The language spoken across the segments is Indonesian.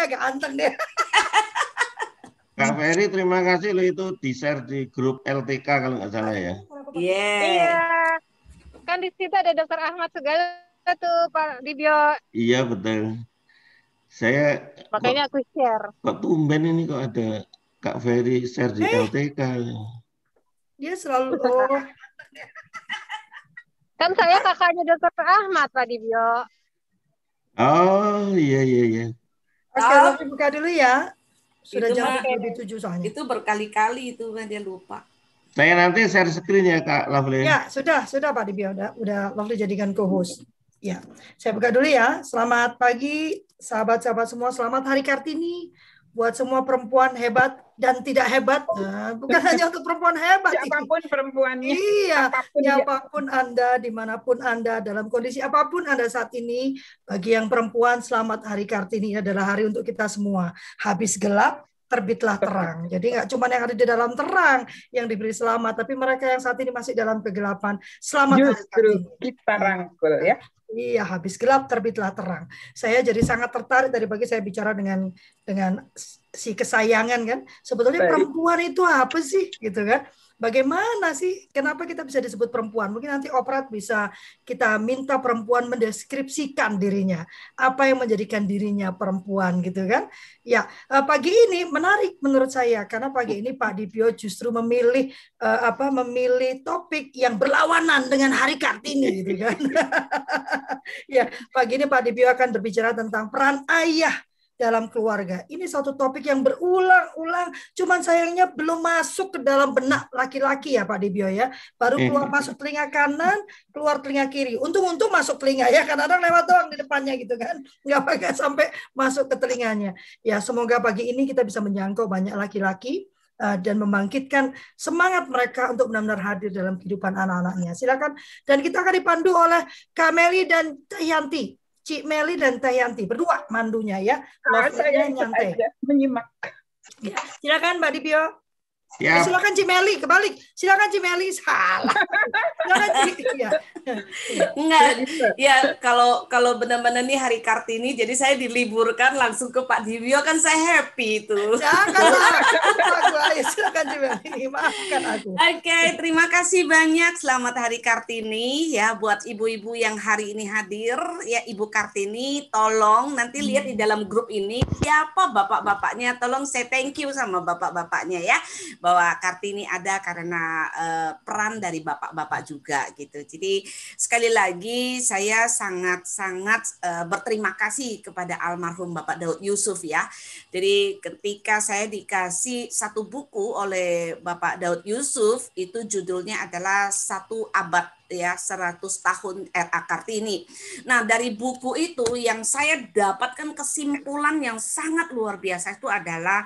dia agak anteng deh. Kak Ferry, terima kasih lo itu di-share di grup LTK kalau nggak salah ya. Iya. Yeah. Kan di situ ada Dokter Ahmad segala tuh Pak Dibio. Iya betul. Saya makanya kok, aku share. Kok tumben ini kok ada Kak Ferry share di eh. LTK. Dia selalu. Oh. kan saya kakaknya Dokter Ahmad Pak Dibio. Oh iya iya iya. Saya ah. buka dulu ya. Sudah jam tujuh soalnya. Itu berkali-kali itu kan dia lupa. Saya nah, nanti share screen ya Kak Lovely. Ya, sudah, sudah Pak Dibia. Udah, udah Lovely jadikan co-host. Ya, saya buka dulu ya. Selamat pagi, sahabat-sahabat semua. Selamat Hari Kartini buat semua perempuan hebat dan tidak hebat. Nah, bukan hanya untuk perempuan hebat. Siapapun perempuannya. Iya, apapun siapapun dia. Anda, dimanapun Anda, dalam kondisi apapun Anda saat ini, bagi yang perempuan, selamat Hari Kartini. Ini adalah hari untuk kita semua. Habis gelap, terbitlah terang. Jadi nggak cuma yang ada di dalam terang yang diberi selamat, tapi mereka yang saat ini masih dalam kegelapan, selamat Justru hari Kartini. kita rangkul ya. Iya, habis gelap terbitlah terang. Saya jadi sangat tertarik dari pagi saya bicara dengan dengan si kesayangan kan. Sebetulnya Baik. perempuan itu apa sih gitu kan? bagaimana sih kenapa kita bisa disebut perempuan? Mungkin nanti Operat bisa kita minta perempuan mendeskripsikan dirinya, apa yang menjadikan dirinya perempuan gitu kan? Ya, eh, pagi ini menarik menurut saya karena pagi ini Pak Dipio justru memilih eh, apa memilih topik yang berlawanan dengan Hari Kartini gitu kan. ya, pagi ini Pak Dipio akan berbicara tentang peran ayah dalam keluarga. Ini satu topik yang berulang-ulang, cuman sayangnya belum masuk ke dalam benak laki-laki ya Pak Dibio ya. Baru hmm. keluar masuk telinga kanan, keluar telinga kiri. Untung-untung masuk telinga ya, kadang-kadang lewat doang di depannya gitu kan. Nggak pakai sampai masuk ke telinganya. Ya semoga pagi ini kita bisa menjangkau banyak laki-laki eh, dan membangkitkan semangat mereka untuk benar-benar hadir dalam kehidupan anak-anaknya. Silakan dan kita akan dipandu oleh Kameli dan Yanti. Cik Meli dan Tayanti berdua mandunya ya. Nah, saya nyantai. menyimak. Ya. Silakan Mbak Dipio. Ya. Silakan Cimeli kebalik. Silakan Cimeli salah. Silakan Cimeli. Ya. Enggak. Ya kalau kalau benar-benar nih hari Kartini jadi saya diliburkan langsung ke Pak Divio kan saya happy itu. Ya kan. Silakan Cimeli. Maafkan aku. Oke, okay, terima kasih banyak. Selamat hari Kartini ya buat ibu-ibu yang hari ini hadir ya Ibu Kartini tolong nanti lihat di dalam grup ini siapa bapak-bapaknya tolong saya thank you sama bapak-bapaknya ya bahwa Kartini ada karena uh, peran dari bapak-bapak juga gitu. Jadi sekali lagi saya sangat-sangat uh, berterima kasih kepada almarhum Bapak Daud Yusuf ya. Jadi ketika saya dikasih satu buku oleh Bapak Daud Yusuf itu judulnya adalah Satu Abad ya 100 tahun RA eh, ah, Kartini. Nah, dari buku itu yang saya dapatkan kesimpulan yang sangat luar biasa itu adalah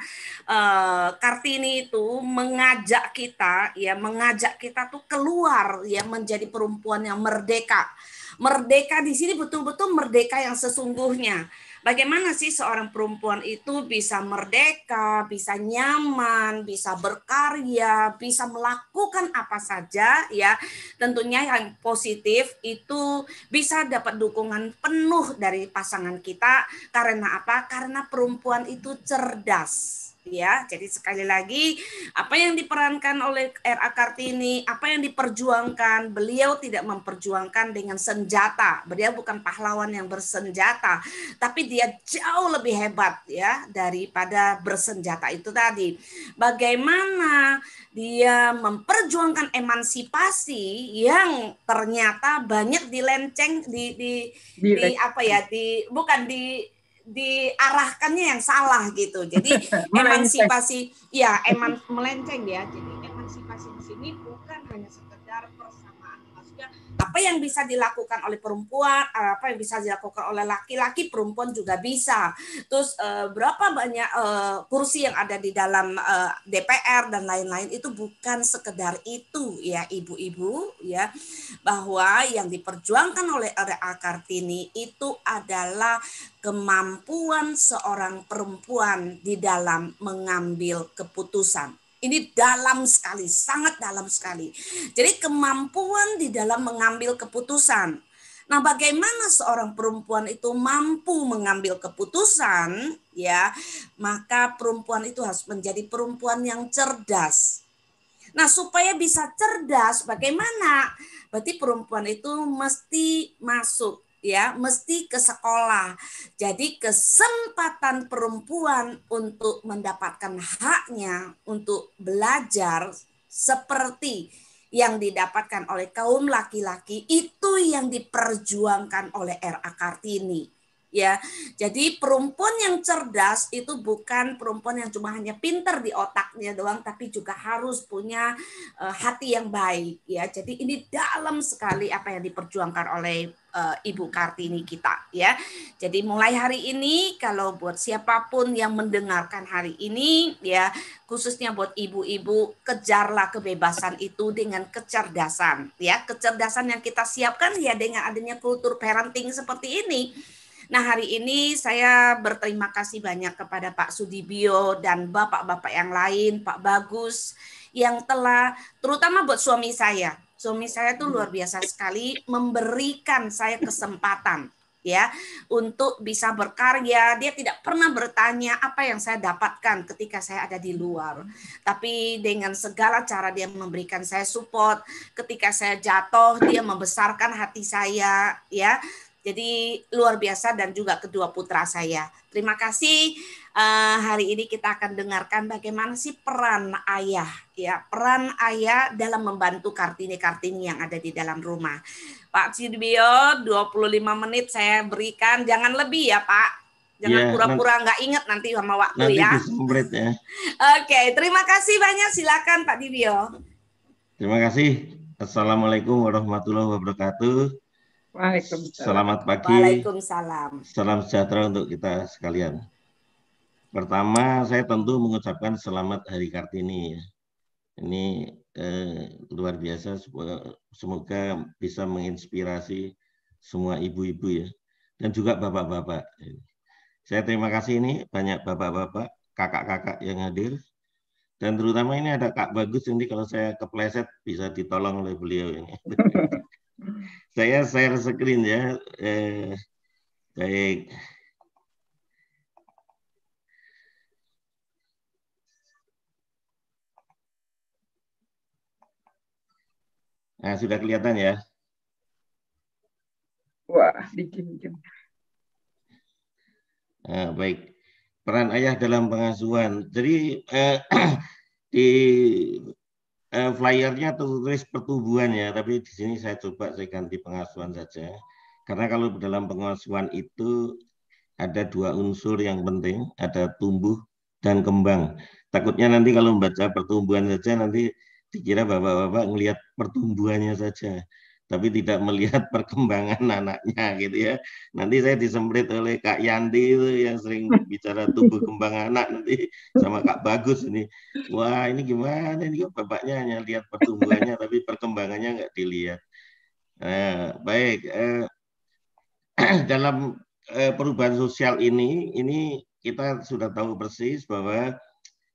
eh, Kartini itu mengajak kita ya mengajak kita tuh keluar ya menjadi perempuan yang merdeka. Merdeka di sini betul-betul merdeka yang sesungguhnya Bagaimana sih seorang perempuan itu bisa merdeka, bisa nyaman, bisa berkarya, bisa melakukan apa saja ya. Tentunya yang positif itu bisa dapat dukungan penuh dari pasangan kita karena apa? Karena perempuan itu cerdas ya. Jadi sekali lagi apa yang diperankan oleh RA Kartini, apa yang diperjuangkan, beliau tidak memperjuangkan dengan senjata. Beliau bukan pahlawan yang bersenjata, tapi dia jauh lebih hebat ya daripada bersenjata itu tadi. Bagaimana dia memperjuangkan emansipasi yang ternyata banyak dilenceng di di, di, di apa ya di bukan di diarahkannya yang salah gitu. Jadi emansipasi ya eman melenceng ya. Jadi apa yang bisa dilakukan oleh perempuan, eh, apa yang bisa dilakukan oleh laki-laki, perempuan juga bisa. Terus eh, berapa banyak eh, kursi yang ada di dalam DPR dan lain-lain itu bukan sekedar itu ya ibu-ibu ya bahwa yang diperjuangkan oleh R.A. Kartini itu adalah kemampuan seorang perempuan di dalam mengambil keputusan ini dalam sekali, sangat dalam sekali. Jadi kemampuan di dalam mengambil keputusan. Nah, bagaimana seorang perempuan itu mampu mengambil keputusan, ya, maka perempuan itu harus menjadi perempuan yang cerdas. Nah, supaya bisa cerdas, bagaimana? Berarti perempuan itu mesti masuk ya mesti ke sekolah. Jadi kesempatan perempuan untuk mendapatkan haknya untuk belajar seperti yang didapatkan oleh kaum laki-laki itu yang diperjuangkan oleh R.A. Kartini ya. Jadi perempuan yang cerdas itu bukan perempuan yang cuma hanya pinter di otaknya doang tapi juga harus punya uh, hati yang baik ya. Jadi ini dalam sekali apa yang diperjuangkan oleh uh, Ibu Kartini kita ya. Jadi mulai hari ini kalau buat siapapun yang mendengarkan hari ini ya, khususnya buat ibu-ibu kejarlah kebebasan itu dengan kecerdasan ya. Kecerdasan yang kita siapkan ya dengan adanya kultur parenting seperti ini. Nah, hari ini saya berterima kasih banyak kepada Pak Sudibio dan bapak-bapak yang lain, Pak Bagus yang telah terutama buat suami saya Suami saya tuh luar biasa sekali memberikan saya kesempatan ya untuk bisa berkarya. Dia tidak pernah bertanya apa yang saya dapatkan ketika saya ada di luar. Tapi dengan segala cara dia memberikan saya support. Ketika saya jatuh, dia membesarkan hati saya ya. Jadi luar biasa dan juga kedua putra saya. Terima kasih. Uh, hari ini kita akan dengarkan bagaimana sih peran ayah, ya peran ayah dalam membantu kartini-kartini yang ada di dalam rumah. Pak Sidbio, 25 menit saya berikan, jangan lebih ya Pak. Jangan iya, pura-pura yeah, nggak -pura ingat nanti sama waktu nanti ya. ya. Oke, okay, terima kasih banyak. Silakan Pak Dibio. Terima kasih. Assalamualaikum warahmatullahi wabarakatuh. Waalaikumsalam. Selamat pagi. Waalaikumsalam. Salam sejahtera untuk kita sekalian. Pertama, saya tentu mengucapkan selamat Hari Kartini. Ini eh, luar biasa. Semoga bisa menginspirasi semua ibu-ibu ya, dan juga bapak-bapak. Saya terima kasih ini banyak bapak-bapak, kakak-kakak yang hadir, dan terutama ini ada Kak Bagus ini kalau saya kepleset bisa ditolong oleh beliau ini. saya share screen ya eh, baik nah sudah kelihatan ya wah bikin bikin nah, baik peran ayah dalam pengasuhan jadi eh, di Eh, flyernya tulis pertumbuhan ya, tapi di sini saya coba saya ganti pengasuhan saja. Karena kalau dalam pengasuhan itu ada dua unsur yang penting, ada tumbuh dan kembang. Takutnya nanti kalau membaca pertumbuhan saja nanti dikira bapak-bapak melihat pertumbuhannya saja tapi tidak melihat perkembangan anaknya gitu ya. Nanti saya disemprit oleh Kak Yandi itu yang sering bicara tumbuh kembang anak nanti sama Kak Bagus ini. Wah ini gimana ini bapaknya hanya lihat pertumbuhannya tapi perkembangannya nggak dilihat. Nah, baik eh, dalam eh, perubahan sosial ini ini kita sudah tahu persis bahwa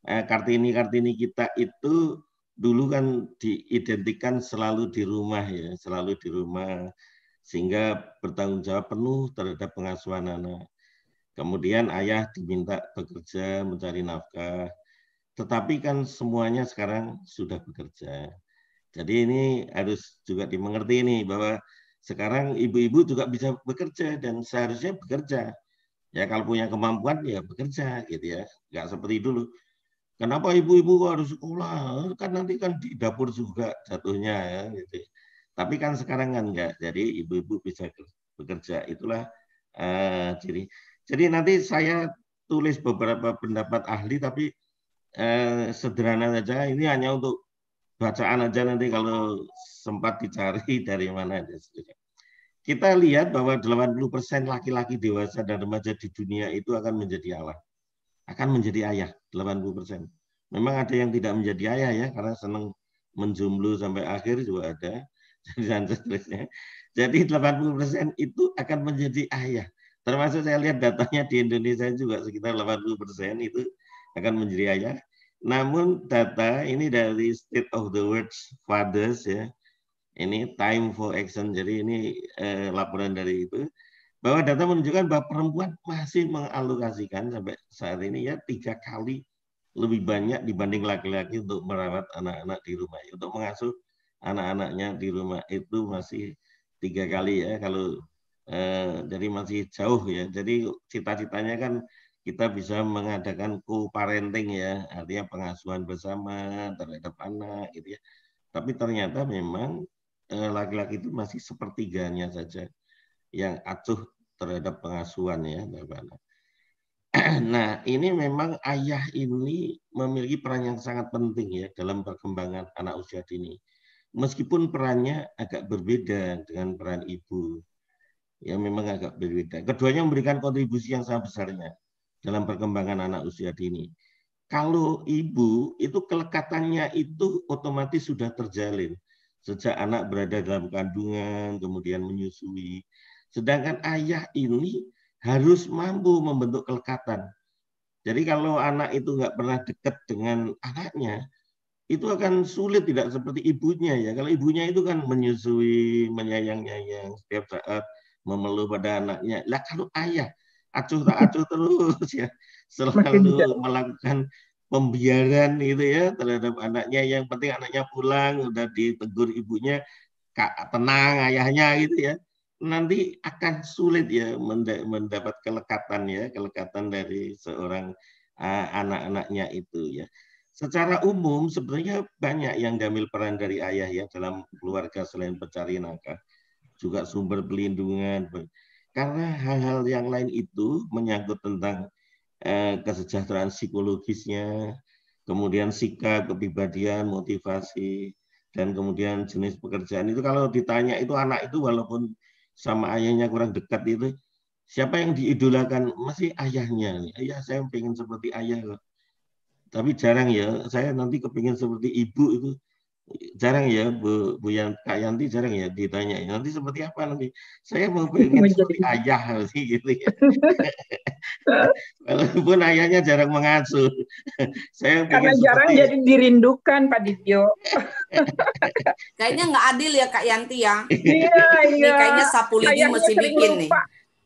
eh, kartini kartini kita itu dulu kan diidentikan selalu di rumah ya, selalu di rumah sehingga bertanggung jawab penuh terhadap pengasuhan anak. Kemudian ayah diminta bekerja mencari nafkah, tetapi kan semuanya sekarang sudah bekerja. Jadi ini harus juga dimengerti ini bahwa sekarang ibu-ibu juga bisa bekerja dan seharusnya bekerja. Ya kalau punya kemampuan ya bekerja gitu ya. Nggak seperti dulu Kenapa ibu-ibu harus sekolah? Kan nanti kan di dapur juga jatuhnya ya gitu. Tapi kan sekarang kan enggak. Jadi ibu-ibu bisa bekerja. Itulah uh, ciri. Jadi nanti saya tulis beberapa pendapat ahli tapi uh, sederhana saja. Ini hanya untuk bacaan aja nanti kalau sempat dicari dari mana ada Kita lihat bahwa 80% laki-laki dewasa dan remaja di dunia itu akan menjadi alat akan menjadi ayah 80%. Memang ada yang tidak menjadi ayah ya karena senang menjomblo sampai akhir juga ada. Jadi dan seterusnya. Jadi 80% itu akan menjadi ayah. Termasuk saya lihat datanya di Indonesia juga sekitar 80% itu akan menjadi ayah. Namun data ini dari State of the World Fathers ya. Ini Time for Action. Jadi ini eh, laporan dari itu bahwa data menunjukkan bahwa perempuan masih mengalokasikan sampai saat ini ya tiga kali lebih banyak dibanding laki-laki untuk merawat anak-anak di rumah untuk mengasuh anak-anaknya di rumah itu masih tiga kali ya kalau eh, jadi masih jauh ya jadi cita-citanya kan kita bisa mengadakan co-parenting ya artinya pengasuhan bersama terhadap anak gitu ya tapi ternyata memang eh, laki-laki eh, itu masih sepertiganya saja yang acuh terhadap pengasuhan ya Bapak. Nah, ini memang ayah ini memiliki peran yang sangat penting ya dalam perkembangan anak usia dini. Meskipun perannya agak berbeda dengan peran ibu. Ya memang agak berbeda. Keduanya memberikan kontribusi yang sangat besarnya dalam perkembangan anak usia dini. Kalau ibu itu kelekatannya itu otomatis sudah terjalin sejak anak berada dalam kandungan, kemudian menyusui, Sedangkan ayah ini harus mampu membentuk kelekatan. Jadi kalau anak itu nggak pernah dekat dengan anaknya, itu akan sulit tidak seperti ibunya ya. Kalau ibunya itu kan menyusui, menyayang-nyayang setiap saat, memeluk pada anaknya. Lah kalau ayah acuh tak acuh terus ya, selalu melakukan pembiaran gitu ya terhadap anaknya. Yang penting anaknya pulang udah ditegur ibunya, Kak tenang ayahnya gitu ya nanti akan sulit ya mendapat kelekatan ya kelekatan dari seorang eh, anak-anaknya itu ya secara umum sebenarnya banyak yang diambil peran dari ayah ya dalam keluarga selain pencari nafkah juga sumber pelindungan karena hal-hal yang lain itu menyangkut tentang eh, kesejahteraan psikologisnya kemudian sikap kepribadian motivasi dan kemudian jenis pekerjaan itu kalau ditanya itu anak itu walaupun sama ayahnya kurang dekat itu siapa yang diidolakan masih ayahnya ayah saya pengen seperti ayah kok tapi jarang ya saya nanti kepingin seperti ibu itu jarang ya Bu, Bu yang Kak Yanti jarang ya ditanya nanti seperti apa nanti saya mau pengen seperti ayah nanti gitu ya walaupun ayahnya jarang mengasuh saya karena jarang seperti... jadi dirindukan Pak Dibio kayaknya nggak adil ya Kak Yanti ya iya iya kayaknya sapu lidi mesti bikin nih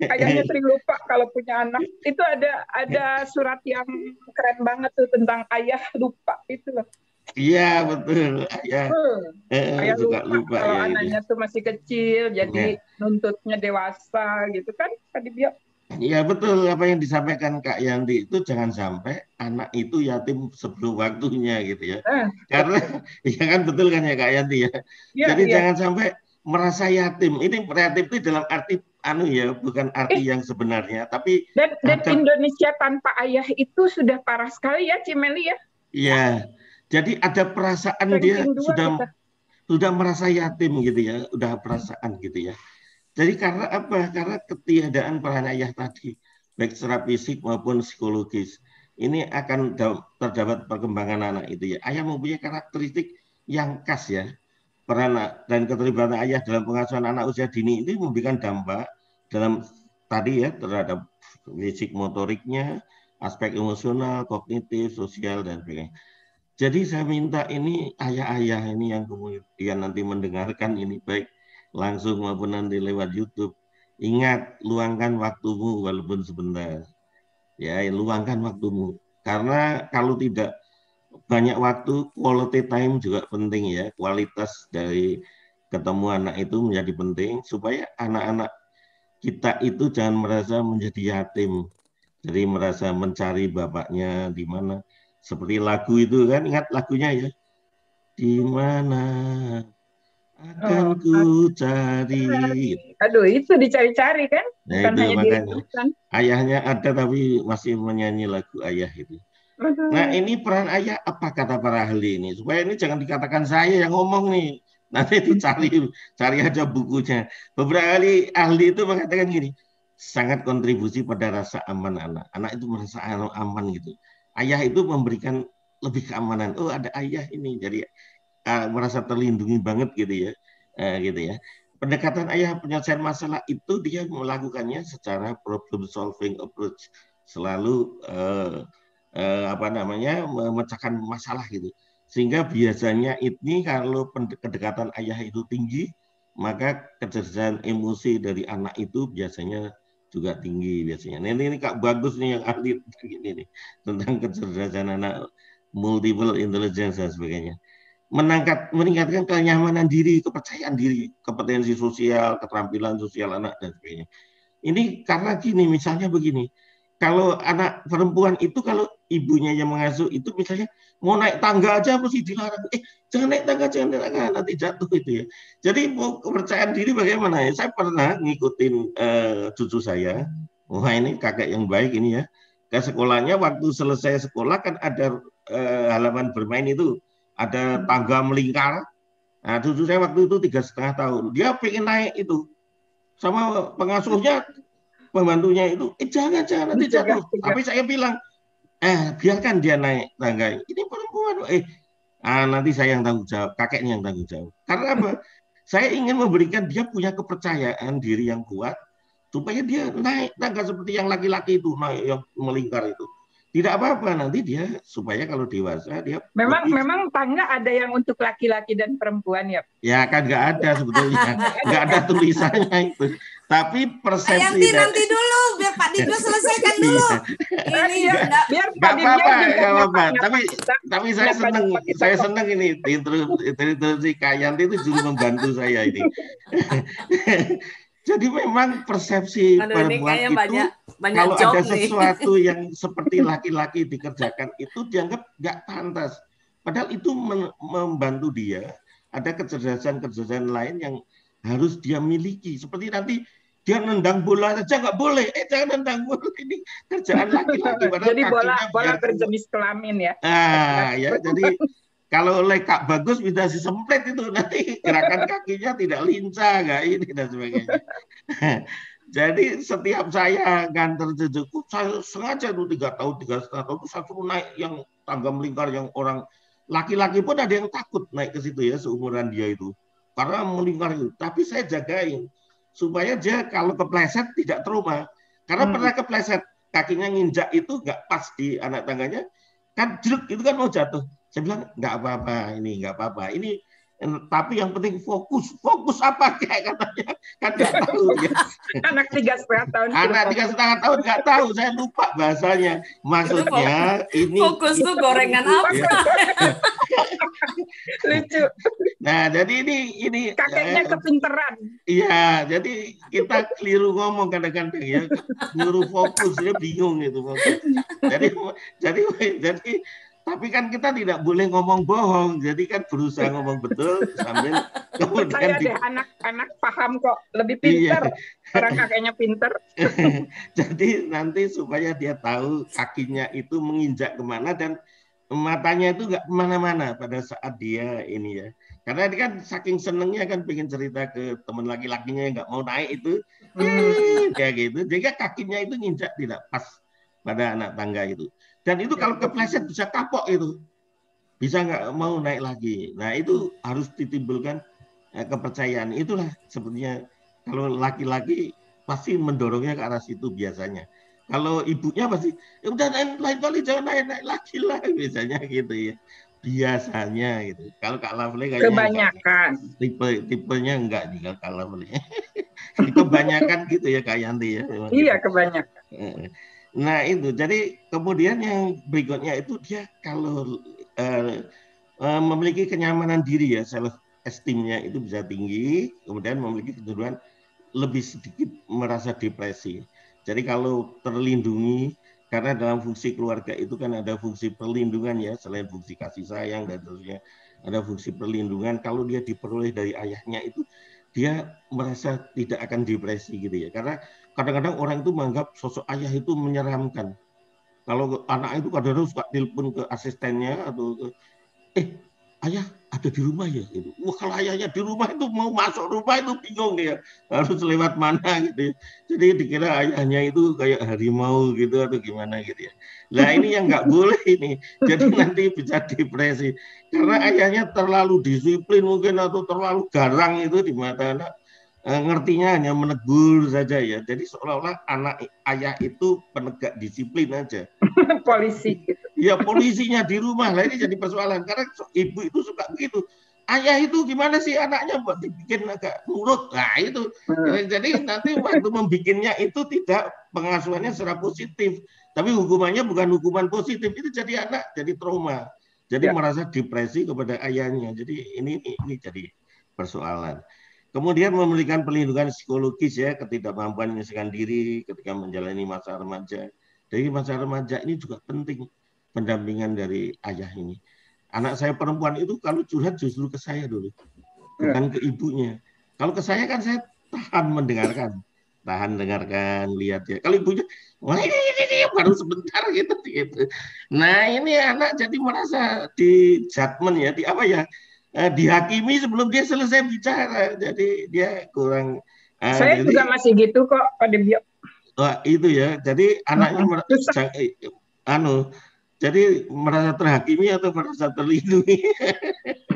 kayaknya sering lupa kalau punya anak itu ada ada surat yang keren banget tuh tentang ayah lupa itu loh Iya betul. Ayah, eh, eh ayah suka lupa, lupa kalau ya, anaknya ya. tuh masih kecil, jadi ya. nuntutnya dewasa gitu kan? Tadi dia. Iya betul apa yang disampaikan Kak Yanti itu jangan sampai anak itu yatim sebelum waktunya gitu ya. Eh. Karena ya kan betul kan ya Kak Yanti ya. ya jadi ya. jangan sampai merasa yatim. Ini kreatif itu dalam arti anu ya, bukan arti eh, yang sebenarnya, tapi dan, dan Indonesia tanpa ayah itu sudah parah sekali ya Cimeli ya. Iya. Jadi ada perasaan Ranking dia sudah kita. sudah merasa yatim gitu ya, udah perasaan gitu ya. Jadi karena apa? Karena ketiadaan peran ayah tadi, baik secara fisik maupun psikologis, ini akan terdapat perkembangan anak itu ya. Ayah mempunyai karakteristik yang khas ya. Peran dan keterlibatan ayah dalam pengasuhan anak usia dini itu memberikan dampak dalam tadi ya terhadap fisik motoriknya, aspek emosional, kognitif, sosial dan sebagainya. Jadi saya minta ini ayah-ayah ini yang kemudian nanti mendengarkan ini baik langsung maupun nanti lewat YouTube. Ingat, luangkan waktumu walaupun sebentar. Ya, luangkan waktumu. Karena kalau tidak banyak waktu, quality time juga penting ya. Kualitas dari ketemu anak itu menjadi penting supaya anak-anak kita itu jangan merasa menjadi yatim. Jadi merasa mencari bapaknya di mana seperti lagu itu kan, ingat lagunya ya. Di mana akan ku cari. Aduh, itu dicari-cari kan? Nah, itu hanya makanya. Kan? Ayahnya ada tapi masih menyanyi lagu ayah itu. Aduh. Nah, ini peran ayah apa kata para ahli ini? Supaya ini jangan dikatakan saya yang ngomong nih. Nanti itu cari aja bukunya. Beberapa kali ahli itu mengatakan gini, sangat kontribusi pada rasa aman anak. Anak itu merasa aman gitu ayah itu memberikan lebih keamanan. Oh ada ayah ini, jadi uh, merasa terlindungi banget gitu ya, uh, gitu ya. Pendekatan ayah penyelesaian masalah itu dia melakukannya secara problem solving approach, selalu uh, uh, apa namanya memecahkan masalah gitu. Sehingga biasanya ini kalau kedekatan ayah itu tinggi, maka kecerdasan emosi dari anak itu biasanya juga tinggi biasanya. Nah, ini, ini kak bagus nih yang ahli ini nih tentang kecerdasan anak multiple intelligence dan sebagainya. Menangkat, meningkatkan kenyamanan diri, kepercayaan diri, kompetensi sosial, keterampilan sosial anak dan sebagainya. Ini karena gini, misalnya begini, kalau anak perempuan itu kalau ibunya yang mengasuh itu misalnya mau naik tangga aja mesti dilarang. Eh, jangan naik tangga, jangan naik tangga, nanti jatuh itu ya. Jadi mau kepercayaan diri bagaimana ya? Saya pernah ngikutin uh, cucu saya. Wah ini kakek yang baik ini ya. Ke sekolahnya waktu selesai sekolah kan ada uh, halaman bermain itu ada tangga melingkar. Nah cucu saya waktu itu tiga setengah tahun. Dia pengen naik itu sama pengasuhnya pembantunya itu eh jangan jangan nanti jatuh tapi saya bilang eh biarkan dia naik tangga ini perempuan eh ah, nanti saya yang tanggung jawab kakeknya yang tanggung jawab karena apa saya ingin memberikan dia punya kepercayaan diri yang kuat supaya dia naik tangga seperti yang laki-laki itu naik yang melingkar itu tidak apa-apa nanti dia supaya kalau dewasa dia memang lebih... memang tangga ada yang untuk laki-laki dan perempuan ya ya kan nggak ada sebetulnya nggak ada tulisannya itu tapi persepsi Ayanti, dari... nanti dulu biar Pak Dino selesaikan iya. dulu. Iya, ini ya enggak biar Pak Dino apa, juga apa, apa. Tapi tapi saya senang saya senang ini interupsi Kak Yanti itu justru membantu saya ini. Jadi memang persepsi perempuan itu banyak, banyak kalau ada sesuatu yang seperti laki-laki dikerjakan itu dianggap nggak pantas. Padahal itu membantu dia. Ada kecerdasan-kecerdasan lain yang harus dia miliki. Seperti nanti dia nendang bola saja nggak boleh. Eh jangan nendang bola ini kerjaan laki-laki. jadi bola bola berjenis kelamin ya. Ah ya jadi kalau lekak bagus bisa disemprit itu nanti gerakan kakinya tidak lincah nggak ini dan sebagainya. Jadi setiap saya nganter jejakku saya sengaja tuh tiga tahun, tiga setengah tahun, saya suruh naik yang tangga melingkar yang orang laki-laki pun ada yang takut naik ke situ ya seumuran dia itu karena melingkar itu. Tapi saya jagain supaya dia kalau kepleset tidak trauma. Karena hmm. pernah kepleset, kakinya nginjak itu nggak pas di anak tangganya, kan jeruk itu kan mau jatuh. Saya bilang nggak apa-apa ini, nggak apa-apa ini Eh, tapi yang penting fokus fokus apa kayak katanya kan nggak tahu ya. anak tiga setengah tahun anak tiga setengah tahun nggak tahu saya lupa bahasanya maksudnya fokus ini fokus tuh gorengan apa ya. lucu nah jadi ini ini kakeknya ya, kepinteran iya jadi kita keliru ngomong kadang-kadang ya nyuruh fokus dia bingung itu fokus. jadi jadi jadi tapi kan kita tidak boleh ngomong bohong, jadi kan berusaha ngomong betul sambil kemudian di... anak-anak paham kok lebih pinter iya. orang kakeknya pinter. jadi nanti supaya dia tahu kakinya itu menginjak kemana dan matanya itu nggak kemana-mana pada saat dia ini ya. Karena dia kan saking senengnya kan pengen cerita ke teman laki-lakinya yang nggak mau naik itu, hmm. kayak gitu. Jadi kakinya itu nginjak tidak pas pada anak tangga itu. Dan itu kalau iya, iya. kepleset bisa kapok itu. Bisa nggak mau naik lagi. Nah itu harus ditimbulkan eh, kepercayaan. Itulah sebetulnya kalau laki-laki pasti mendorongnya ke arah situ biasanya. Kalau ibunya pasti, ya udah naik lain kali jangan naik naik lagi lah biasanya gitu ya. Biasanya gitu. Kalau Kak Lovely kayaknya kebanyakan tipe tipenya enggak nih Kak Lovely. kebanyakan gitu ya Kak Yanti ya. Iya kebanyakan. Eh, Nah itu jadi kemudian yang berikutnya itu dia kalau uh, uh, memiliki kenyamanan diri ya self esteemnya itu bisa tinggi, kemudian memiliki kecenderungan lebih sedikit merasa depresi. Jadi kalau terlindungi karena dalam fungsi keluarga itu kan ada fungsi perlindungan ya selain fungsi kasih sayang dan seterusnya ada fungsi perlindungan kalau dia diperoleh dari ayahnya itu dia merasa tidak akan depresi gitu ya karena kadang-kadang orang itu menganggap sosok ayah itu menyeramkan. Kalau anak itu kadang-kadang suka telepon ke asistennya atau ke, eh ayah ada di rumah ya gitu. Wah kalau ayahnya di rumah itu mau masuk rumah itu bingung ya harus lewat mana gitu. Ya. Jadi dikira ayahnya itu kayak harimau gitu atau gimana gitu ya. Nah ini yang nggak boleh ini. Jadi nanti bisa depresi karena ayahnya terlalu disiplin mungkin atau terlalu garang itu di mata anak Eh, ngertinya hanya menegur saja ya. Jadi seolah-olah anak ayah itu penegak disiplin aja. Polisi. Ya polisinya di rumah lah ini jadi persoalan. Karena ibu itu suka begitu. Ayah itu gimana sih anaknya buat dibikin agak nurut. Nah itu. Hmm. Jadi nanti waktu membikinnya itu tidak pengasuhannya secara positif. Tapi hukumannya bukan hukuman positif. Itu jadi anak jadi trauma. Jadi ya. merasa depresi kepada ayahnya. Jadi ini ini jadi persoalan. Kemudian memberikan perlindungan psikologis ya, ketidakmampuan menyelesaikan diri ketika menjalani masa remaja. Jadi masa remaja ini juga penting pendampingan dari ayah ini. Anak saya perempuan itu kalau curhat justru ke saya dulu, bukan ke ibunya. Kalau ke saya kan saya tahan mendengarkan, tahan dengarkan, lihat ya. Kalau ibunya, wah ini, ini, ini baru sebentar gitu, gitu. Nah ini anak jadi merasa di judgment ya, di apa ya, eh, dihakimi sebelum dia selesai bicara. Jadi dia kurang. Eh, Saya jadi, juga masih gitu kok, Pak Debio. Wah, oh, itu ya. Jadi anaknya merasa, eh, anu, jadi merasa terhakimi atau merasa terlindungi.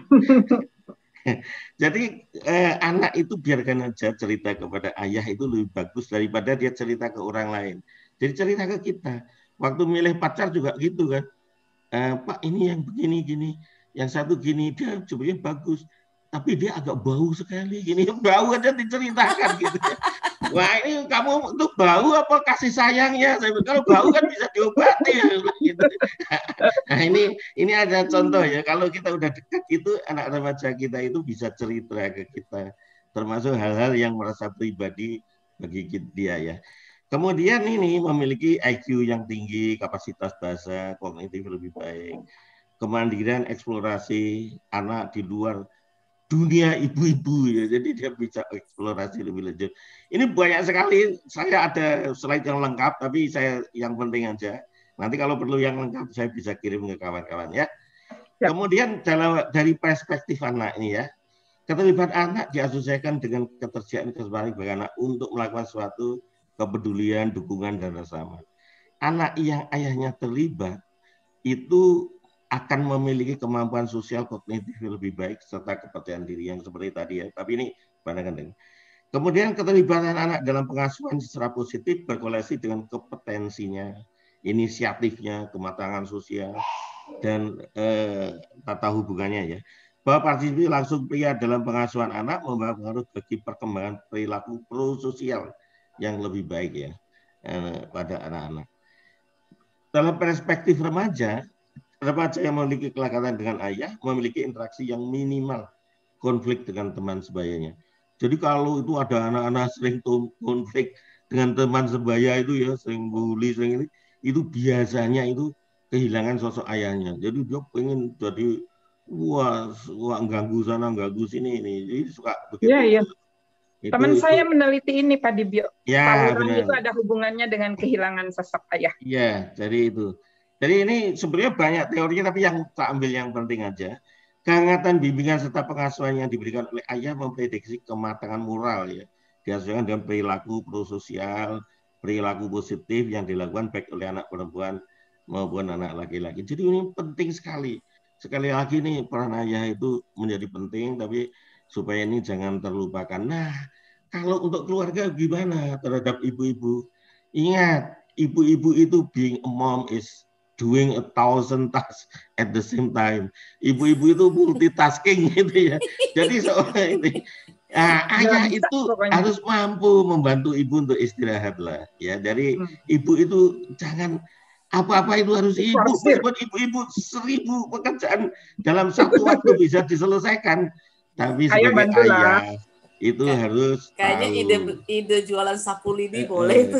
Jadi eh, anak itu biarkan aja cerita kepada ayah itu lebih bagus daripada dia cerita ke orang lain. Jadi cerita ke kita. Waktu milih pacar juga gitu kan. Eh, Pak ini yang begini gini. Yang satu gini dia sebenarnya bagus, tapi dia agak bau sekali gini. Bau aja diceritakan gitu. Ya. Wah ini kamu itu bau apa kasih sayangnya? Saya bilang, kalau bau kan bisa diobati Gitu. Nah ini ini ada contoh ya. Kalau kita udah dekat itu anak remaja kita itu bisa cerita ke kita termasuk hal-hal yang merasa pribadi bagi dia ya. Kemudian ini memiliki IQ yang tinggi, kapasitas bahasa kognitif lebih baik kemandirian eksplorasi anak di luar dunia ibu-ibu ya. Jadi dia bisa eksplorasi lebih lanjut. Ini banyak sekali. Saya ada slide yang lengkap, tapi saya yang penting aja. Nanti kalau perlu yang lengkap saya bisa kirim ke kawan-kawan ya. ya. Kemudian dalam dari perspektif anak ini ya, keterlibatan anak diasosiasikan dengan ketersediaan kesempatan bagi anak untuk melakukan suatu kepedulian, dukungan dan rasa aman. Anak yang ayahnya terlibat itu akan memiliki kemampuan sosial kognitif yang lebih baik serta kepercayaan diri yang seperti tadi ya. Tapi ini pandangan Kemudian keterlibatan anak dalam pengasuhan secara positif berkolesi dengan kompetensinya, inisiatifnya, kematangan sosial dan eh, tata hubungannya ya. Bahwa partisipasi langsung pria dalam pengasuhan anak membawa pengaruh bagi perkembangan perilaku prososial yang lebih baik ya eh, pada anak-anak. Dalam perspektif remaja, remaja yang memiliki kelakatan dengan ayah memiliki interaksi yang minimal konflik dengan teman sebayanya. Jadi kalau itu ada anak-anak sering konflik dengan teman sebaya itu ya sering bully sering ini itu biasanya itu kehilangan sosok ayahnya. Jadi dia pengen jadi wah, wah ganggu sana ganggu sini ini. Jadi suka begitu. Iya, iya. Teman itu, saya meneliti ini Pak Dibio. Ya, Pak itu ada hubungannya dengan kehilangan sosok ayah. Iya, jadi itu. Jadi ini sebenarnya banyak teorinya, tapi yang tak ambil yang penting aja. Kehangatan bimbingan serta pengasuhan yang diberikan oleh ayah memprediksi kematangan moral ya. Dihasilkan dengan perilaku prososial, perilaku positif yang dilakukan baik oleh anak perempuan maupun anak laki-laki. Jadi ini penting sekali. Sekali lagi nih peran ayah itu menjadi penting, tapi supaya ini jangan terlupakan. Nah, kalau untuk keluarga gimana terhadap ibu-ibu? Ingat, ibu-ibu itu being a mom is doing a thousand tasks at the same time. Ibu-ibu itu multitasking gitu ya. Jadi seorang ini ya, Nah, ayah ya, itu harus mampu membantu ibu untuk istirahat lah ya dari hmm. ibu itu jangan apa-apa itu harus ibu meskipun ibu-ibu seribu pekerjaan dalam satu waktu bisa diselesaikan tapi sebagai ayah itu Kay harus kayaknya ide ide jualan sapu lidi eh, boleh itu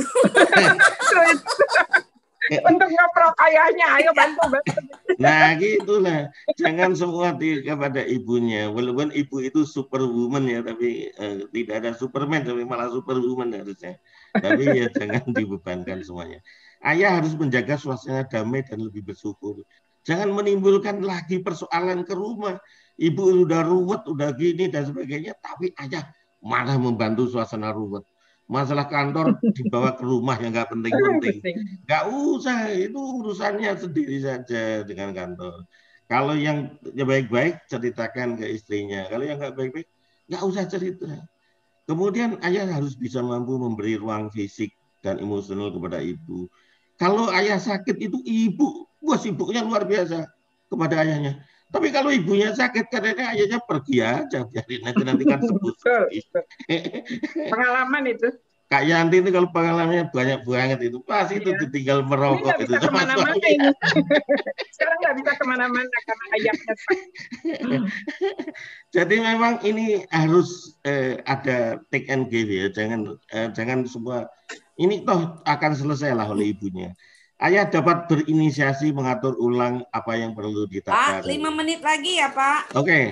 eh. untuk ngeprok ayahnya ayo bantu bantu nah gitulah jangan semua di kepada ibunya walaupun ibu itu superwoman ya tapi eh, tidak ada superman tapi malah superwoman harusnya tapi ya jangan dibebankan semuanya ayah harus menjaga suasana damai dan lebih bersyukur jangan menimbulkan lagi persoalan ke rumah ibu udah ruwet udah gini dan sebagainya tapi ayah malah membantu suasana ruwet masalah kantor dibawa ke rumah yang nggak penting-penting. Nggak usah, itu urusannya sendiri saja dengan kantor. Kalau yang ya baik-baik ceritakan ke istrinya. Kalau yang nggak baik-baik nggak usah cerita. Kemudian ayah harus bisa mampu memberi ruang fisik dan emosional kepada ibu. Kalau ayah sakit itu ibu, wah sibuknya luar biasa kepada ayahnya. Tapi kalau ibunya sakit karena ayahnya pergi ya. Jadi aja nanti kan sebut. Pengalaman itu. Kak Yanti ini kalau pengalamannya banyak banget itu pasti itu iya. ditinggal merokok itu -mana ini. Sekarang nggak bisa kemana-mana karena ayahnya hmm. Jadi memang ini harus eh, ada take and give ya, jangan eh, jangan semua ini toh akan selesai lah oleh ibunya. Ayah dapat berinisiasi mengatur ulang apa yang perlu ditata. Pak, lima menit lagi ya Pak. Oke, okay.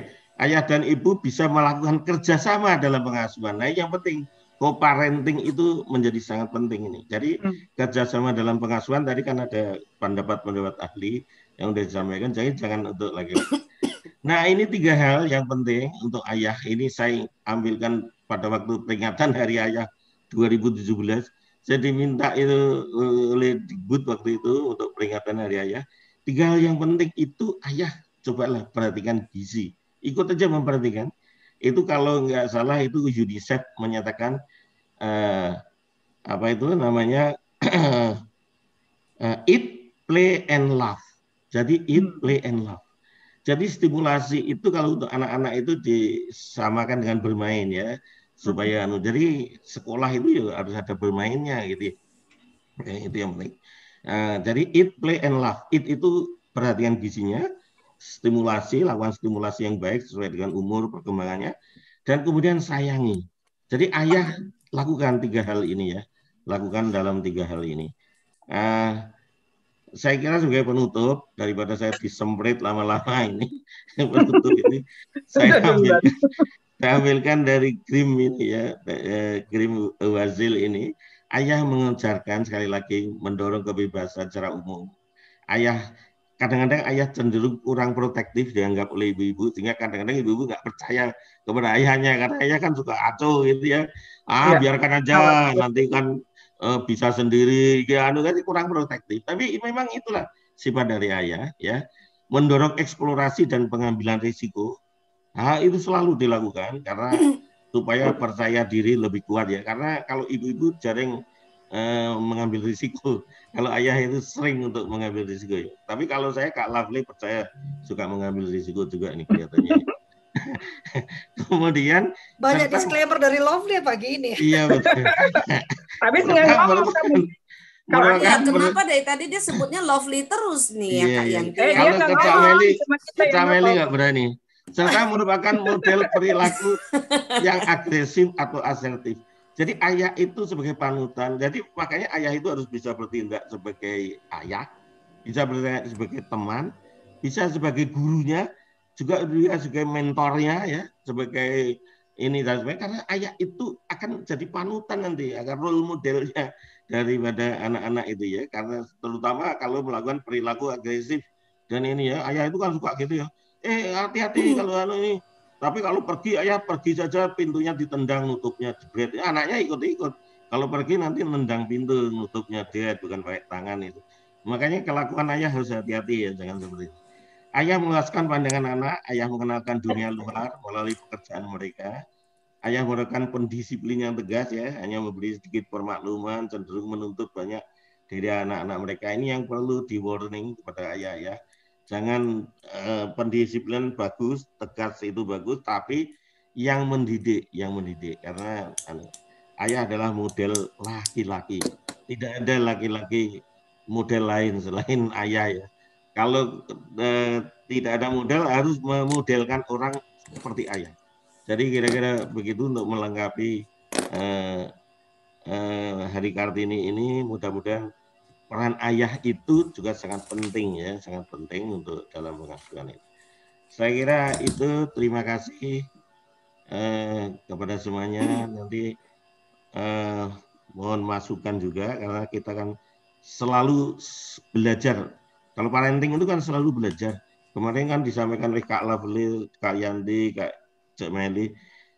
ayah dan ibu bisa melakukan kerjasama dalam pengasuhan. Nah, yang penting co-parenting itu menjadi sangat penting ini. Jadi hmm. kerjasama dalam pengasuhan tadi kan ada pendapat-pendapat ahli yang sudah disampaikan. Jadi jangan untuk lagi. nah, ini tiga hal yang penting untuk ayah. Ini saya ambilkan pada waktu peringatan Hari Ayah 2017 saya diminta itu eh, oleh Good waktu itu untuk peringatan hari ayah. Tiga hal yang penting itu ayah cobalah perhatikan gizi. Ikut aja memperhatikan. Itu kalau nggak salah itu UNICEF menyatakan eh, apa itu namanya eh, eat, play and love. Jadi eat, hmm. play and love. Jadi stimulasi itu kalau untuk anak-anak itu disamakan dengan bermain ya supaya anu jadi sekolah itu ya harus ada bermainnya gitu ya, eh, itu yang penting uh, jadi eat play and love eat itu perhatian gizinya stimulasi lakukan stimulasi yang baik sesuai dengan umur perkembangannya dan kemudian sayangi jadi ayah lakukan tiga hal ini ya lakukan dalam tiga hal ini uh, saya kira sebagai penutup daripada saya disemprit lama-lama ini penutup ini saya ambil saya ambilkan dari Grim ini ya, eh, Grim Wazil ini, ayah mengejarkan sekali lagi mendorong kebebasan secara umum. Ayah kadang-kadang ayah cenderung kurang protektif dianggap oleh ibu-ibu sehingga kadang-kadang ibu-ibu nggak percaya kepada ayahnya karena ayah kan suka acuh gitu ya ah ya. biarkan aja nanti kan uh, bisa sendiri ya anu kan kurang protektif tapi memang itulah sifat dari ayah ya mendorong eksplorasi dan pengambilan risiko Nah, itu selalu dilakukan karena supaya percaya diri lebih kuat ya. Karena kalau ibu-ibu jarang eh, mengambil risiko. Kalau ayah itu sering untuk mengambil risiko ya. Tapi kalau saya Kak Lovely percaya suka mengambil risiko juga ini kelihatannya. Kemudian banyak tentang, disclaimer dari Lovely ya, pagi ini. Iya betul. tapi nggak ngomong Kalau ya, kenapa dari tadi dia sebutnya lovely terus nih ya, iya, iya. Gitu? Kak kayak Iya. Eh, kalau kata Meli, nggak berani. Serta merupakan model perilaku yang agresif atau asertif. Jadi ayah itu sebagai panutan. Jadi makanya ayah itu harus bisa bertindak sebagai ayah, bisa bertindak sebagai teman, bisa sebagai gurunya, juga dia sebagai mentornya ya, sebagai ini dan sebagainya. Karena ayah itu akan jadi panutan nanti, agar role modelnya daripada anak-anak itu ya. Karena terutama kalau melakukan perilaku agresif dan ini ya, ayah itu kan suka gitu ya eh hati-hati hmm. kalau halo anu ini. Tapi kalau pergi ayah pergi saja pintunya ditendang nutupnya jebret. Ya, anaknya ikut-ikut. Kalau pergi nanti nendang pintu nutupnya dia bukan pakai tangan itu. Makanya kelakuan ayah harus hati-hati ya jangan seperti itu. Ayah meluaskan pandangan anak, ayah mengenalkan dunia luar melalui pekerjaan mereka. Ayah merupakan pendisiplin yang tegas ya, hanya memberi sedikit permakluman, cenderung menuntut banyak dari anak-anak mereka. Ini yang perlu di warning kepada ayah ya. Jangan eh, pendisiplinan bagus, tegas itu bagus, tapi yang mendidik, yang mendidik. Karena anu, ayah adalah model laki-laki. Tidak ada laki-laki model lain selain ayah ya. Kalau eh, tidak ada model harus memodelkan orang seperti ayah. Jadi kira-kira begitu untuk melengkapi eh, eh, hari Kartini ini mudah-mudahan peran ayah itu juga sangat penting ya, sangat penting untuk dalam pengasuhan itu. Saya kira itu terima kasih eh, kepada semuanya. Nanti eh, mohon masukan juga karena kita kan selalu belajar. Kalau parenting itu kan selalu belajar. Kemarin kan disampaikan oleh Kak Laveli, Kak Yandi, Kak Cemeli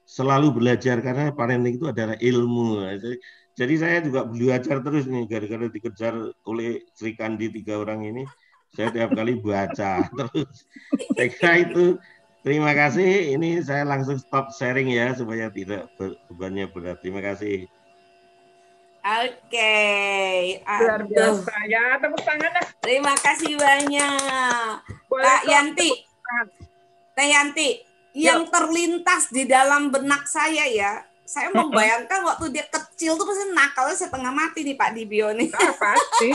selalu belajar karena parenting itu adalah ilmu. Jadi, jadi saya juga belajar terus nih gara-gara dikejar oleh Sri Kandi tiga orang ini. Saya tiap kali baca terus. Saya kira itu terima kasih. Ini saya langsung stop sharing ya supaya tidak bebannya berat. Terima kasih. Oke. Okay. biasa ya. Tepuk tangan lah. Terima kasih banyak. Boleh Kak Yanti. Teh Yanti, ya. yang terlintas di dalam benak saya ya, saya membayangkan waktu dia ket kecil tuh pasti nakalnya setengah mati nih Pak Dibio nih. Ah, pasti.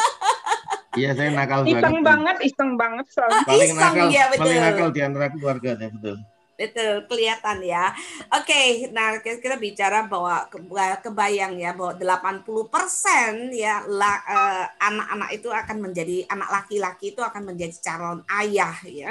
Iya saya nakal banget. Iseng banget, iseng banget Paling iseng, nakal, ya, betul. paling nakal di antara keluarga ya betul. Betul, kelihatan ya. Oke, okay, nah kita bicara bahwa kebayang ya bahwa 80% ya eh, anak-anak eh, itu akan menjadi anak laki-laki itu akan menjadi calon ayah ya.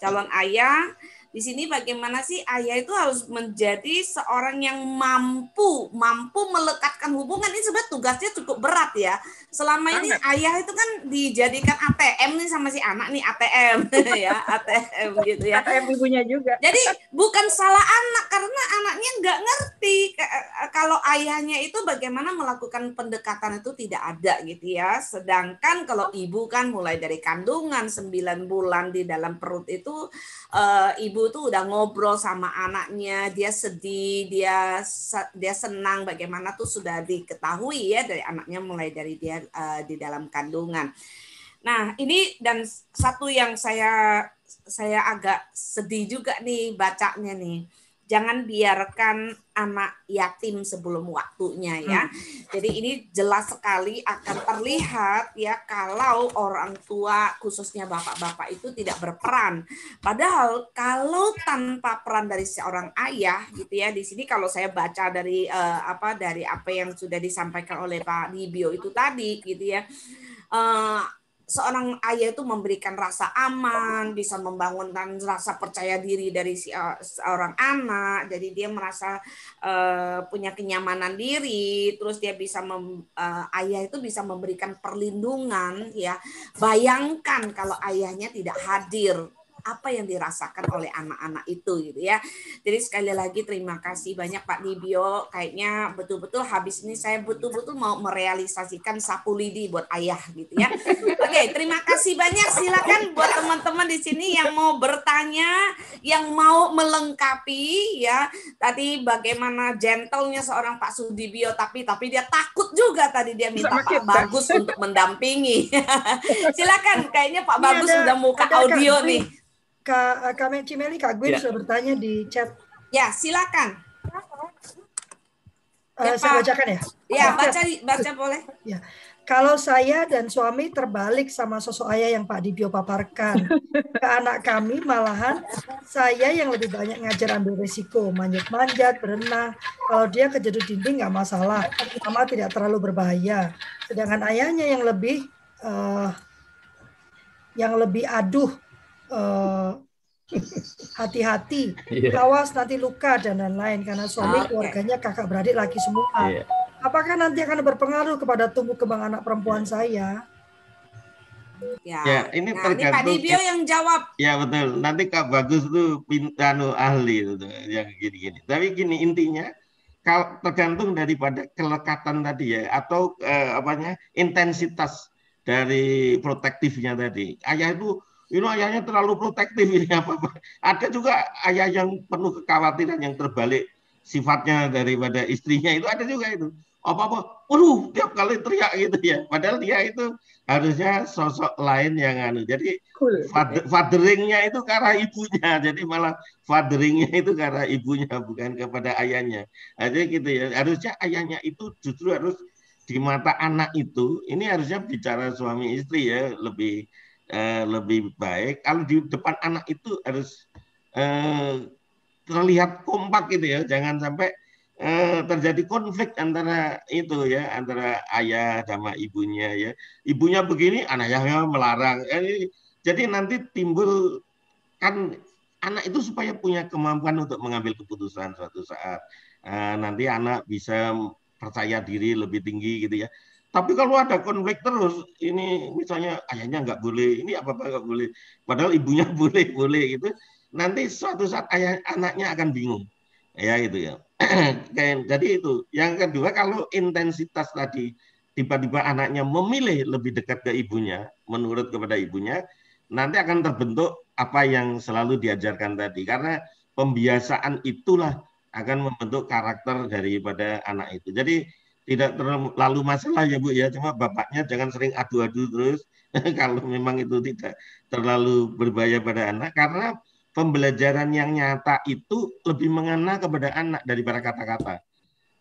Calon ayah di sini bagaimana sih ayah itu harus menjadi seorang yang mampu mampu melekatkan hubungan ini sebenarnya tugasnya cukup berat ya selama ini ayah itu kan dijadikan ATM nih sama si anak nih ATM ya ATM gitu ya ATM ibunya juga jadi bukan salah anak karena anaknya nggak ngerti eh, kalau ayahnya itu bagaimana melakukan pendekatan itu tidak ada gitu ya sedangkan kalau ibu kan mulai dari kandungan 9 bulan di dalam perut itu eh, ibu ibu tuh udah ngobrol sama anaknya, dia sedih, dia dia senang bagaimana tuh sudah diketahui ya dari anaknya mulai dari dia uh, di dalam kandungan. Nah, ini dan satu yang saya saya agak sedih juga nih bacanya nih jangan biarkan anak yatim sebelum waktunya ya. Hmm. Jadi ini jelas sekali akan terlihat ya kalau orang tua khususnya bapak-bapak itu tidak berperan. Padahal kalau tanpa peran dari seorang ayah gitu ya di sini kalau saya baca dari eh, apa dari apa yang sudah disampaikan oleh Pak Dibio itu tadi gitu ya. Uh, seorang ayah itu memberikan rasa aman, bisa membangunkan rasa percaya diri dari si, uh, seorang anak. Jadi dia merasa uh, punya kenyamanan diri, terus dia bisa mem, uh, ayah itu bisa memberikan perlindungan ya. Bayangkan kalau ayahnya tidak hadir apa yang dirasakan oleh anak-anak itu gitu ya. Jadi sekali lagi terima kasih banyak Pak Nibio. Kayaknya betul-betul habis ini saya betul-betul mau merealisasikan sapu lidi buat ayah gitu ya okay, terima kasih banyak. Silakan buat teman-teman di sini yang mau bertanya, yang mau melengkapi ya. Tadi bagaimana gentlenya seorang Pak Sudibyo tapi tapi dia takut juga tadi dia minta Pak Bagus untuk mendampingi. Silakan kayaknya Pak iya, Bagus ada, sudah muka ada audio eh, Kak, nih. Kak, Kak Cimeli, Kak Gwin ya. sudah bertanya di chat. Ya, silakan. Uh, ya, saya bacakan ya. Ya, baca baca boleh. Ya. Kalau saya dan suami terbalik sama sosok ayah yang Pak Dibio paparkan ke anak kami, malahan saya yang lebih banyak ngajar ambil risiko, manjat-manjat, berenang. Kalau dia kejedut dinding nggak masalah, sama tidak terlalu berbahaya. Sedangkan ayahnya yang lebih uh, yang lebih aduh uh, hati-hati, yeah. nanti luka dan lain-lain karena suami ah, okay. keluarganya kakak beradik laki semua. Yeah apakah nanti akan berpengaruh kepada tumbuh kembang anak perempuan ya. saya? Ya, ya ini nah, tergantung. Ini Pak Dibio yang jawab. Ya betul. Nanti Kak Bagus tuh pintanu ahli itu yang gini-gini. Tapi gini intinya kalau tergantung daripada kelekatan tadi ya atau eh, apanya intensitas dari protektifnya tadi. Ayah itu ini ayahnya terlalu protektif ini apa, apa ada juga ayah yang penuh kekhawatiran yang terbalik sifatnya daripada istrinya itu ada juga itu apa-apa, waduh tiap kali teriak gitu ya. Padahal dia itu harusnya sosok lain yang anu. Jadi cool. father, fatheringnya itu karena ibunya. Jadi malah fatheringnya itu karena ibunya bukan kepada ayahnya. Jadi gitu ya. Harusnya ayahnya itu justru harus di mata anak itu ini harusnya bicara suami istri ya lebih eh, lebih baik. Kalau di depan anak itu harus eh, terlihat kompak gitu ya. Jangan sampai Eh, terjadi konflik antara itu ya antara ayah sama ibunya ya ibunya begini anaknya melarang eh, jadi nanti timbul kan anak itu supaya punya kemampuan untuk mengambil keputusan suatu saat eh, nanti anak bisa percaya diri lebih tinggi gitu ya tapi kalau ada konflik terus, ini misalnya ayahnya nggak boleh, ini apa apa nggak boleh, padahal ibunya boleh boleh gitu, nanti suatu saat ayah anaknya akan bingung, ya gitu ya. Jadi itu. Yang kedua kalau intensitas tadi tiba-tiba anaknya memilih lebih dekat ke ibunya, menurut kepada ibunya, nanti akan terbentuk apa yang selalu diajarkan tadi. Karena pembiasaan itulah akan membentuk karakter daripada anak itu. Jadi tidak terlalu masalah ya Bu ya, cuma bapaknya jangan sering adu-adu terus kalau memang itu tidak terlalu berbahaya pada anak karena pembelajaran yang nyata itu lebih mengena kepada anak daripada kata-kata.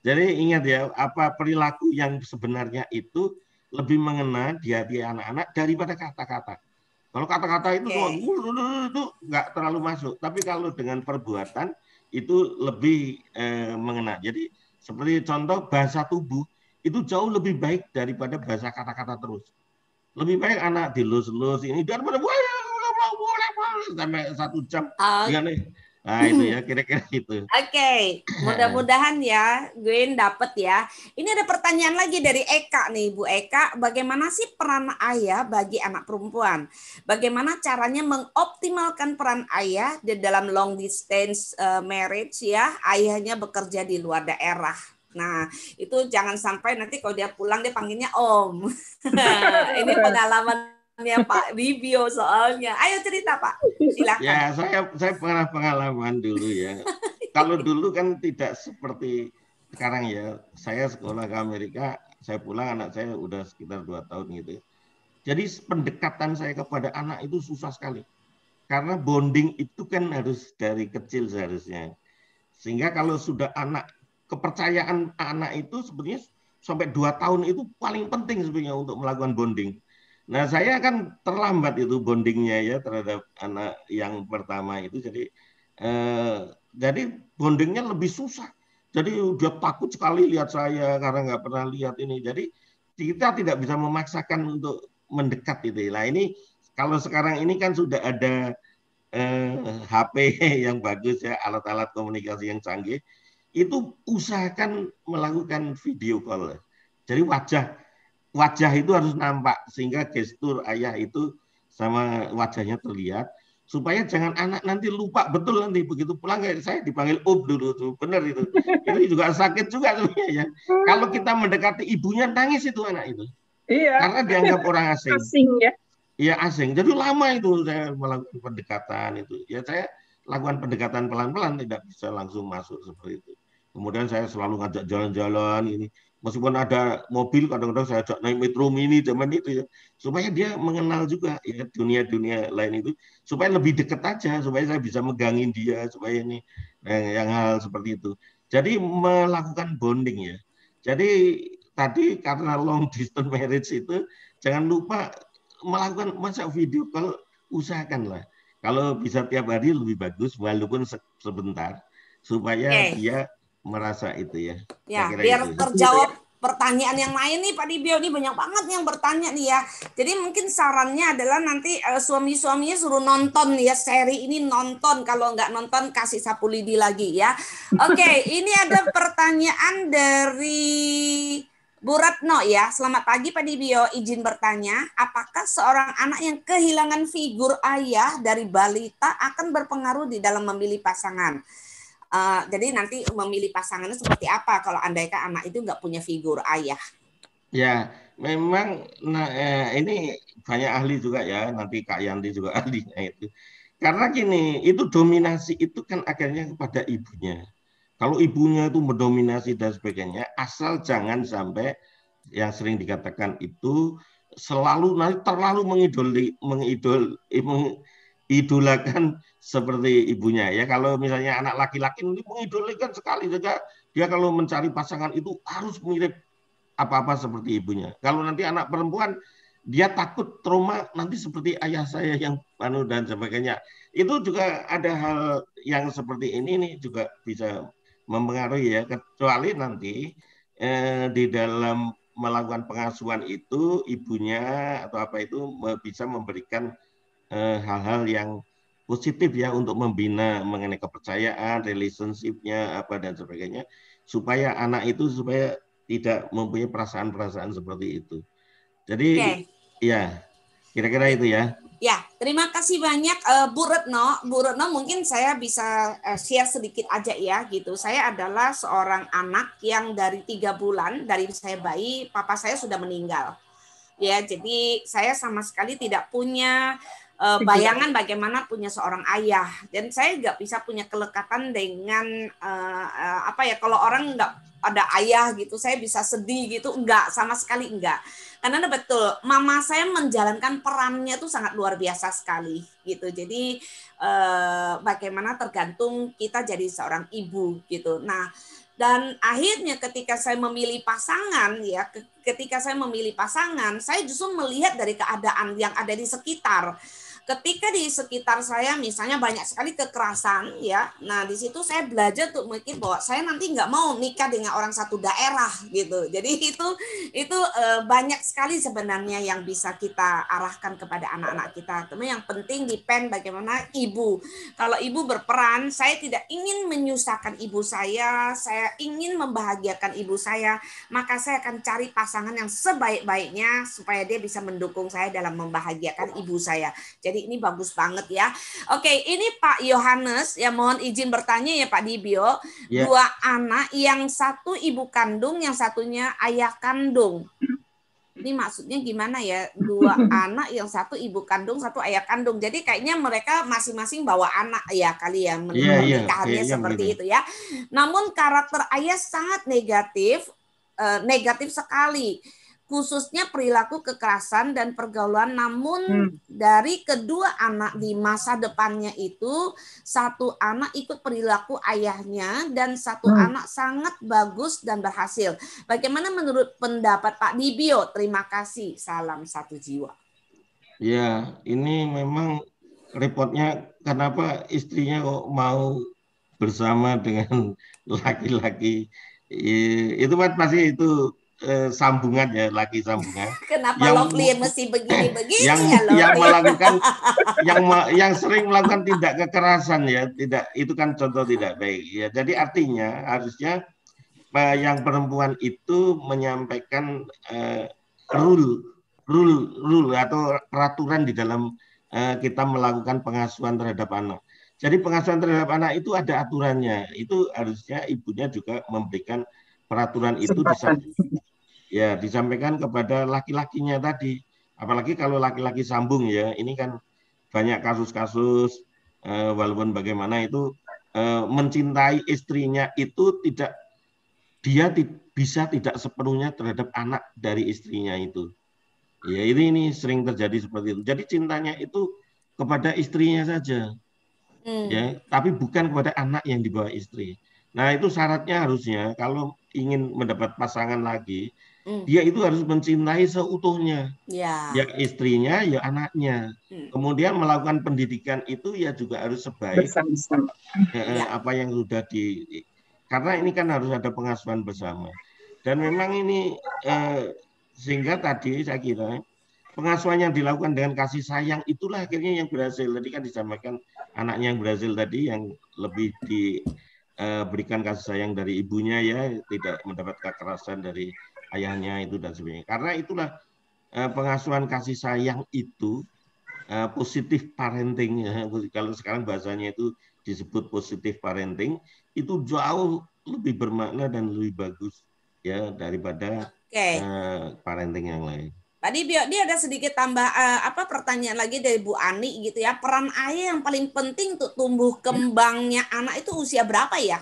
Jadi ingat ya, apa perilaku yang sebenarnya itu lebih mengena di hati anak-anak daripada kata-kata. Kalau kata-kata itu okay. Uh, uh, uh, itu nggak terlalu masuk, tapi kalau dengan perbuatan itu lebih eh, mengena. Jadi seperti contoh bahasa tubuh itu jauh lebih baik daripada bahasa kata-kata terus. Lebih baik anak dilus-lus ini daripada buaya sampai satu jam. Okay. Oh. Iya nih, nah itu ya kira-kira itu. Oke, okay. mudah-mudahan ya Gwen dapat ya. Ini ada pertanyaan lagi dari Eka nih Bu Eka, bagaimana sih peran ayah bagi anak perempuan? Bagaimana caranya mengoptimalkan peran ayah di dalam long distance eh, marriage ya? Ayahnya bekerja di luar daerah. Nah, itu jangan sampai nanti kalau dia pulang dia panggilnya om. Ini pengalaman ya Pak Bibio soalnya. Ayo cerita Pak, silakan. Ya saya saya pernah pengalaman dulu ya. Kalau dulu kan tidak seperti sekarang ya. Saya sekolah ke Amerika, saya pulang anak saya udah sekitar dua tahun gitu. Ya. Jadi pendekatan saya kepada anak itu susah sekali. Karena bonding itu kan harus dari kecil seharusnya. Sehingga kalau sudah anak kepercayaan anak itu sebenarnya sampai dua tahun itu paling penting sebenarnya untuk melakukan bonding Nah saya kan terlambat itu bondingnya ya terhadap anak yang pertama itu jadi eh, jadi bondingnya lebih susah. Jadi dia takut sekali lihat saya karena nggak pernah lihat ini. Jadi kita tidak bisa memaksakan untuk mendekat itu. Nah ini kalau sekarang ini kan sudah ada eh, HP yang bagus ya, alat-alat komunikasi yang canggih, itu usahakan melakukan video call. Jadi wajah wajah itu harus nampak sehingga gestur ayah itu sama wajahnya terlihat supaya jangan anak nanti lupa betul nanti begitu pulang kayak saya dipanggil up dulu tuh benar itu itu juga sakit juga sebenarnya ya kalau kita mendekati ibunya nangis itu anak itu iya karena dianggap orang asing asing ya iya asing jadi lama itu saya melakukan pendekatan itu ya saya lakukan pendekatan pelan-pelan tidak bisa langsung masuk seperti itu kemudian saya selalu ngajak jalan-jalan ini meskipun ada mobil kadang-kadang saya ajak naik metro mini zaman itu ya supaya dia mengenal juga ya dunia-dunia lain itu supaya lebih dekat aja supaya saya bisa megangin dia supaya ini yang, eh, yang hal seperti itu jadi melakukan bonding ya jadi tadi karena long distance marriage itu jangan lupa melakukan masa video kalau usahakanlah kalau bisa tiap hari lebih bagus walaupun sebentar supaya okay. dia merasa itu ya. Ya, biar itu. terjawab pertanyaan yang lain nih Pak Dibio nih banyak banget yang bertanya nih ya. Jadi mungkin sarannya adalah nanti uh, suami-suaminya suruh nonton ya seri ini nonton kalau nggak nonton kasih sapu lidi lagi ya. Oke, okay, ini ada pertanyaan dari Bu Ratno ya. Selamat pagi Pak Dibio, izin bertanya, apakah seorang anak yang kehilangan figur ayah dari balita akan berpengaruh di dalam memilih pasangan? Uh, jadi nanti memilih pasangannya seperti apa kalau andaikan anak itu nggak punya figur ayah? Ya, memang nah, eh, ini banyak ahli juga ya. Nanti Kak Yanti juga ahlinya itu. Karena gini, itu dominasi itu kan akhirnya kepada ibunya. Kalau ibunya itu mendominasi dan sebagainya, asal jangan sampai yang sering dikatakan itu selalu nanti terlalu mengidoli mengidol eh, mengidolakan seperti ibunya ya kalau misalnya anak laki-laki ini mengidolakan sekali juga dia kalau mencari pasangan itu harus mirip apa-apa seperti ibunya kalau nanti anak perempuan dia takut trauma nanti seperti ayah saya yang panu dan sebagainya itu juga ada hal yang seperti ini nih juga bisa mempengaruhi ya kecuali nanti eh, di dalam melakukan pengasuhan itu ibunya atau apa itu bisa memberikan eh, hal-hal eh, yang positif ya untuk membina mengenai kepercayaan, relationship-nya apa dan sebagainya supaya anak itu supaya tidak mempunyai perasaan-perasaan seperti itu. Jadi okay. ya, kira-kira itu ya. Ya, terima kasih banyak uh, Bu Retno. Bu Retno mungkin saya bisa uh, share sedikit aja ya gitu. Saya adalah seorang anak yang dari tiga bulan dari saya bayi, papa saya sudah meninggal. Ya, jadi saya sama sekali tidak punya uh, bayangan bagaimana punya seorang ayah dan saya nggak bisa punya kelekatan dengan uh, uh, apa ya kalau orang nggak ada ayah gitu saya bisa sedih gitu enggak sama sekali enggak karena betul mama saya menjalankan perannya itu sangat luar biasa sekali gitu jadi eh, bagaimana tergantung kita jadi seorang ibu gitu nah dan akhirnya ketika saya memilih pasangan ya ketika saya memilih pasangan saya justru melihat dari keadaan yang ada di sekitar ketika di sekitar saya misalnya banyak sekali kekerasan ya nah di situ saya belajar untuk mikir bahwa saya nanti nggak mau nikah dengan orang satu daerah gitu jadi itu itu eh, banyak sekali sebenarnya yang bisa kita arahkan kepada anak-anak kita tapi yang penting depend bagaimana ibu kalau ibu berperan saya tidak ingin menyusahkan ibu saya saya ingin membahagiakan ibu saya maka saya akan cari pasangan yang sebaik-baiknya supaya dia bisa mendukung saya dalam membahagiakan ibu saya jadi ini bagus banget ya. Oke, ini Pak Yohanes ya mohon izin bertanya ya Pak Dibio. Yeah. Dua anak yang satu ibu kandung, yang satunya ayah kandung. Ini maksudnya gimana ya? Dua anak yang satu ibu kandung, satu ayah kandung. Jadi kayaknya mereka masing-masing bawa anak ya kali ya menikahannya iya, iya, yeah, yeah, seperti yeah, itu ya. Namun karakter ayah sangat negatif, uh, negatif sekali khususnya perilaku kekerasan dan pergaulan namun hmm. dari kedua anak di masa depannya itu satu anak ikut perilaku ayahnya dan satu hmm. anak sangat bagus dan berhasil. Bagaimana menurut pendapat Pak Dibio? Terima kasih. Salam satu jiwa. Ya, ini memang repotnya kenapa istrinya kok mau bersama dengan laki-laki itu pasti itu Eh, sambungan ya laki sambungan. Kenapa yang, Locklear mesti begini-begini yang, ya Yang melakukan yang yang sering melakukan tindak kekerasan ya, tidak itu kan contoh tidak baik ya. Jadi artinya harusnya eh, yang perempuan itu menyampaikan uh, rule rule rule atau peraturan di dalam uh, kita melakukan pengasuhan terhadap anak. Jadi pengasuhan terhadap anak itu ada aturannya. Itu harusnya ibunya juga memberikan peraturan itu di ya disampaikan kepada laki-lakinya tadi. Apalagi kalau laki-laki sambung ya, ini kan banyak kasus-kasus eh, walaupun bagaimana itu eh, mencintai istrinya itu tidak dia bisa tidak sepenuhnya terhadap anak dari istrinya itu. Ya ini ini sering terjadi seperti itu. Jadi cintanya itu kepada istrinya saja, hmm. ya. Tapi bukan kepada anak yang dibawa istri. Nah itu syaratnya harusnya kalau ingin mendapat pasangan lagi Hmm. Dia itu harus mencintai seutuhnya, ya, ya istrinya, ya anaknya. hmm. Kemudian melakukan pendidikan itu ya juga harus sebaik eh, eh, Ya, apa yang sudah di karena ini kan harus ada pengasuhan bersama. Dan memang ini eh, sehingga tadi saya kira pengasuhan yang dilakukan dengan kasih sayang itulah akhirnya yang berhasil. Tadi kan disampaikan anaknya yang berhasil tadi yang lebih diberikan eh, kasih sayang dari ibunya ya, tidak mendapat kekerasan dari ayahnya itu dan sebagainya. Karena itulah eh, pengasuhan kasih sayang itu eh, positif parenting kalau sekarang bahasanya itu disebut positif parenting itu jauh lebih bermakna dan lebih bagus ya daripada okay. Eh, parenting yang lain. Tadi Bio, dia ada sedikit tambah apa pertanyaan lagi dari Bu Ani gitu ya. Peran ayah yang paling penting untuk tumbuh kembangnya anak itu usia berapa ya?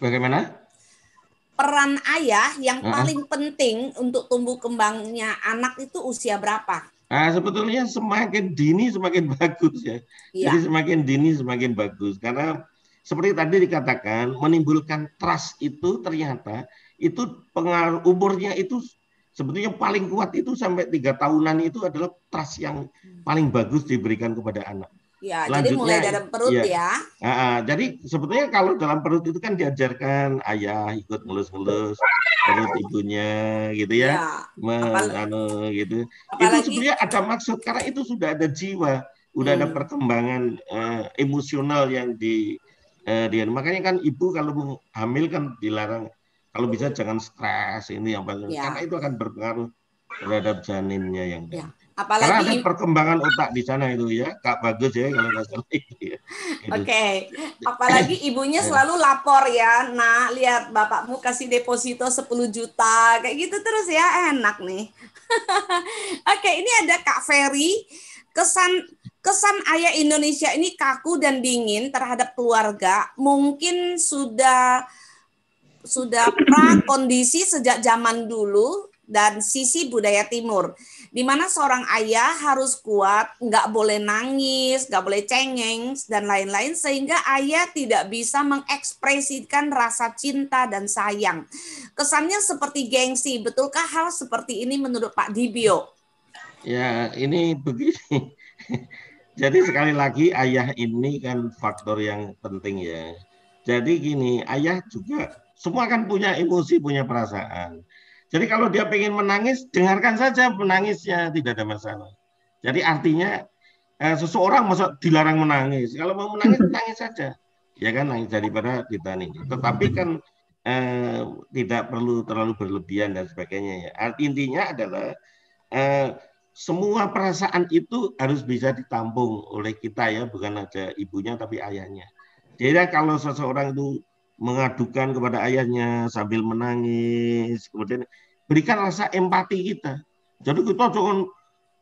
Bagaimana? peran ayah yang paling penting untuk tumbuh kembangnya anak itu usia berapa? Ah, sebetulnya semakin dini semakin bagus ya. ya. Jadi semakin dini semakin bagus karena seperti tadi dikatakan menimbulkan trust itu ternyata itu pengaruh umurnya itu sebetulnya paling kuat itu sampai tiga tahunan itu adalah trust yang hmm. paling bagus diberikan kepada anak. Ya, Selanjutnya, jadi mulai dalam perut iya. ya. ya. Uh, uh, jadi sebetulnya kalau dalam perut itu kan diajarkan ayah ikut mulus-mulus perut ibunya gitu ya, ya. Men, anu, gitu. Apalagi, itu sebenarnya ada maksud karena itu sudah ada jiwa, sudah hmm. ada perkembangan uh, emosional yang di uh, dia. Makanya kan ibu kalau hamil kan dilarang kalau bisa jangan stres ini yang paling ya. karena itu akan berpengaruh terhadap janinnya yang. Ya. Apalagi Karena ada perkembangan otak di sana itu ya, Kak Bagus ya kalau nggak salah itu ya. Oke, apalagi ibunya iya. selalu lapor ya, nah lihat bapakmu kasih deposito 10 juta, kayak gitu terus ya, enak nih. Oke, ini ada Kak Ferry, kesan kesan ayah Indonesia ini kaku dan dingin terhadap keluarga, mungkin sudah sudah prakondisi sejak zaman dulu dan sisi budaya timur. Di mana seorang ayah harus kuat, nggak boleh nangis, nggak boleh cengeng, dan lain-lain, sehingga ayah tidak bisa mengekspresikan rasa cinta dan sayang. Kesannya seperti gengsi, betulkah hal seperti ini menurut Pak Dibio? Ya, ini begini. Jadi sekali lagi ayah ini kan faktor yang penting ya. Jadi gini, ayah juga semua kan punya emosi, punya perasaan. Jadi kalau dia ingin menangis, dengarkan saja menangisnya, tidak ada masalah. Jadi artinya eh, seseorang masuk dilarang menangis. Kalau mau menangis, menangis saja. Ya kan, nangis daripada kita nih. Tetapi kan eh, tidak perlu terlalu berlebihan dan sebagainya. Ya. Arti intinya adalah eh, semua perasaan itu harus bisa ditampung oleh kita ya, bukan ada ibunya tapi ayahnya. Jadi kalau seseorang itu mengadukan kepada ayahnya sambil menangis, kemudian berikan rasa empati kita. Jadi kita jangan,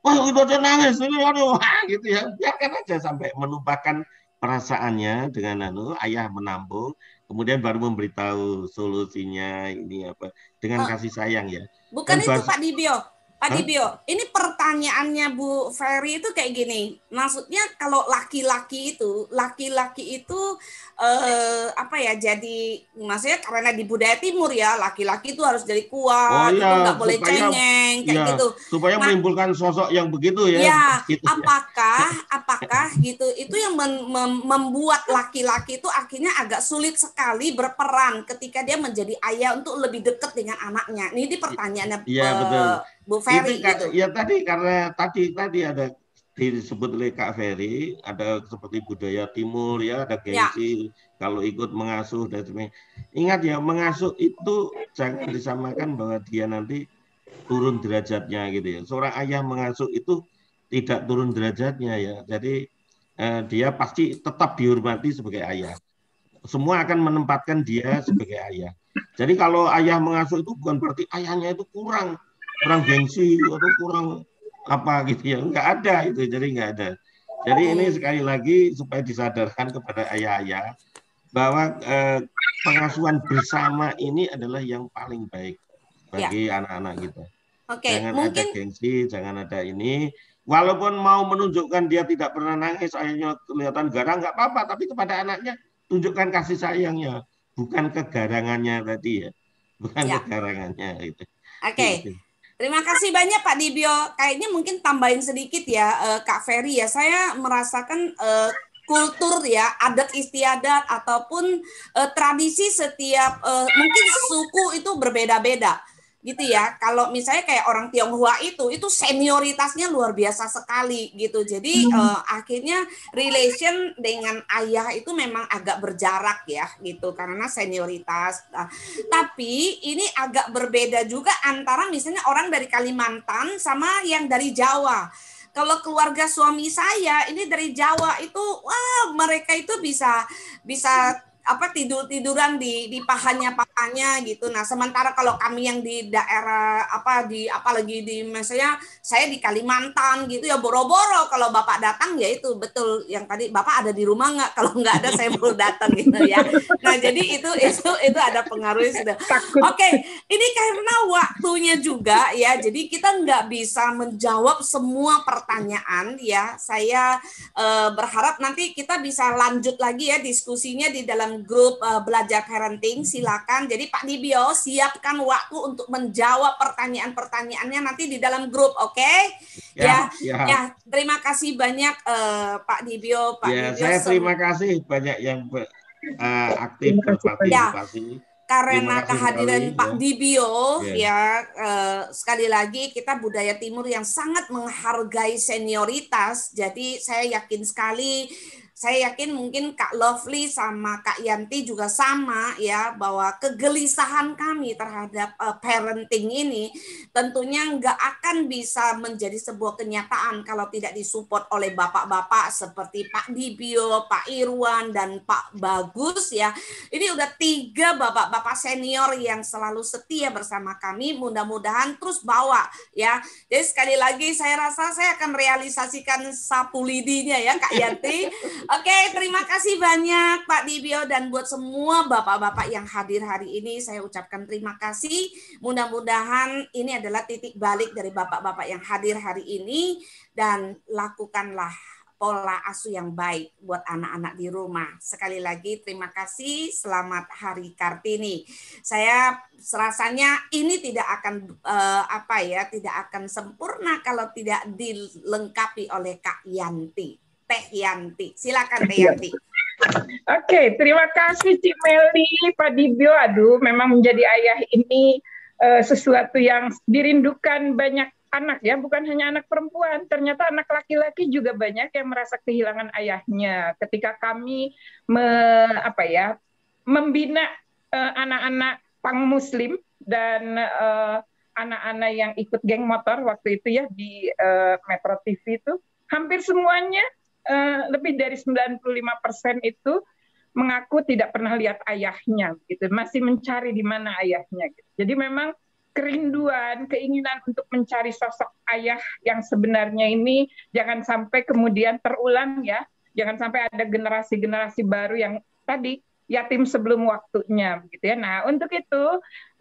wah kita jangan nangis, ini wah, gitu ya. Biarkan aja sampai menumpahkan perasaannya dengan anu ayah menampung kemudian baru memberitahu solusinya ini apa dengan oh. kasih sayang ya bukan Dan itu Pak Dibio Pak Dibio, ini pertanyaannya Bu Ferry itu kayak gini. Maksudnya kalau laki-laki itu, laki-laki itu eh apa ya? Jadi maksudnya karena di budaya timur ya, laki-laki itu harus jadi kuat, oh, iya, itu nggak boleh supaya, cengeng kayak iya, gitu. Supaya nah, menimbulkan sosok yang begitu ya. Iya, gitu, ya. apakah apakah gitu itu yang mem mem membuat laki-laki itu akhirnya agak sulit sekali berperan ketika dia menjadi ayah untuk lebih dekat dengan anaknya. Ini pertanyaannya. Iya, betul eh, Bu Ferry itu, ya, gitu. Ya tadi karena tadi tadi ada disebut oleh Kak Ferry, ada seperti budaya timur ya, ada ya. gengsi ya. kalau ikut mengasuh dan sebagainya. Ingat ya, mengasuh itu jangan disamakan bahwa dia nanti turun derajatnya gitu ya. Seorang ayah mengasuh itu tidak turun derajatnya ya. Jadi eh, dia pasti tetap dihormati sebagai ayah. Semua akan menempatkan dia sebagai ayah. Jadi kalau ayah mengasuh itu bukan berarti ayahnya itu kurang kurang gengsi atau kurang apa gitu ya nggak ada itu jadi nggak ada jadi ini hmm. sekali lagi supaya disadarkan kepada ayah-ayah bahwa eh, pengasuhan bersama ini adalah yang paling baik bagi anak ya. anak-anak kita. Okay, jangan mungkin... ada gengsi, jangan ada ini. Walaupun mau menunjukkan dia tidak pernah nangis, ayahnya kelihatan garang, nggak apa-apa. Tapi kepada anaknya tunjukkan kasih sayangnya, bukan kegarangannya tadi ya, bukan ya. kegarangannya itu. Oke. Okay. Gitu. Terima kasih banyak Pak Dibio. Kayaknya mungkin tambahin sedikit ya eh, Kak Ferry ya. Saya merasakan eh, kultur ya adat istiadat ataupun uh, tradisi setiap uh, mungkin suku itu berbeda-beda gitu ya. Kalau misalnya kayak orang Tionghoa itu, itu senioritasnya luar biasa sekali gitu. Jadi hmm. uh, akhirnya relation dengan ayah itu memang agak berjarak ya gitu karena senioritas. Nah, tapi ini agak berbeda juga antara misalnya orang dari Kalimantan sama yang dari Jawa kalau keluarga suami saya ini dari Jawa itu wah mereka itu bisa bisa apa tidur tiduran di di pahanya papanya gitu nah sementara kalau kami yang di daerah apa di apalagi di misalnya saya di Kalimantan gitu ya boro-boro kalau bapak datang ya itu betul yang tadi bapak ada di rumah nggak kalau nggak ada saya baru datang gitu ya nah jadi itu itu itu ada pengaruhnya sudah oke okay, ini karena waktunya juga ya jadi kita nggak bisa menjawab semua pertanyaan ya saya eh, berharap nanti kita bisa lanjut lagi ya diskusinya di dalam grup uh, belajar parenting silakan. Jadi Pak Dibio siapkan waktu untuk menjawab pertanyaan-pertanyaannya nanti di dalam grup, oke? Okay? Ya, ya, ya, ya. terima kasih banyak uh, Pak Dibio, Pak ya, Dibio. saya terima kasih banyak yang uh, aktif berpartisipasi. Ya karena kehadiran Pak ya. Dibio yeah. ya uh, sekali lagi kita budaya timur yang sangat menghargai senioritas jadi saya yakin sekali saya yakin mungkin Kak Lovely sama Kak Yanti juga sama ya bahwa kegelisahan kami terhadap uh, parenting ini tentunya nggak akan bisa menjadi sebuah kenyataan kalau tidak disupport oleh bapak-bapak seperti Pak Dibio, Pak Irwan dan Pak Bagus ya. Ini udah tiga bapak-bapak senior yang selalu setia bersama kami. Mudah-mudahan terus bawa ya. Jadi sekali lagi saya rasa saya akan realisasikan sapu lidinya ya Kak Yanti. Oke, okay, terima kasih banyak Pak Dibio dan buat semua bapak-bapak yang hadir hari ini saya ucapkan terima kasih. Mudah-mudahan ini adalah titik balik dari bapak-bapak yang hadir hari ini dan lakukanlah pola asuh yang baik buat anak-anak di rumah. Sekali lagi terima kasih, selamat Hari Kartini. Saya rasanya ini tidak akan uh, apa ya, tidak akan sempurna kalau tidak dilengkapi oleh Kak Yanti. Teh Yanti. Silakan Teh iya. Yanti. Oke, okay, terima kasih Cik Meli, Pak Dibio. Aduh, memang menjadi ayah ini uh, sesuatu yang dirindukan banyak anak ya, bukan hanya anak perempuan. Ternyata anak laki-laki juga banyak yang merasa kehilangan ayahnya. Ketika kami me, apa ya, membina anak eh, anak-anak pang muslim dan uh, anak-anak yang ikut geng motor waktu itu ya di uh, Metro TV itu hampir semuanya Eh, lebih dari 95 persen itu mengaku tidak pernah lihat ayahnya, gitu. Masih mencari di mana ayahnya. Gitu. Jadi memang kerinduan, keinginan untuk mencari sosok ayah yang sebenarnya ini jangan sampai kemudian terulang ya. Jangan sampai ada generasi-generasi baru yang tadi yatim sebelum waktunya gitu ya. Nah, untuk itu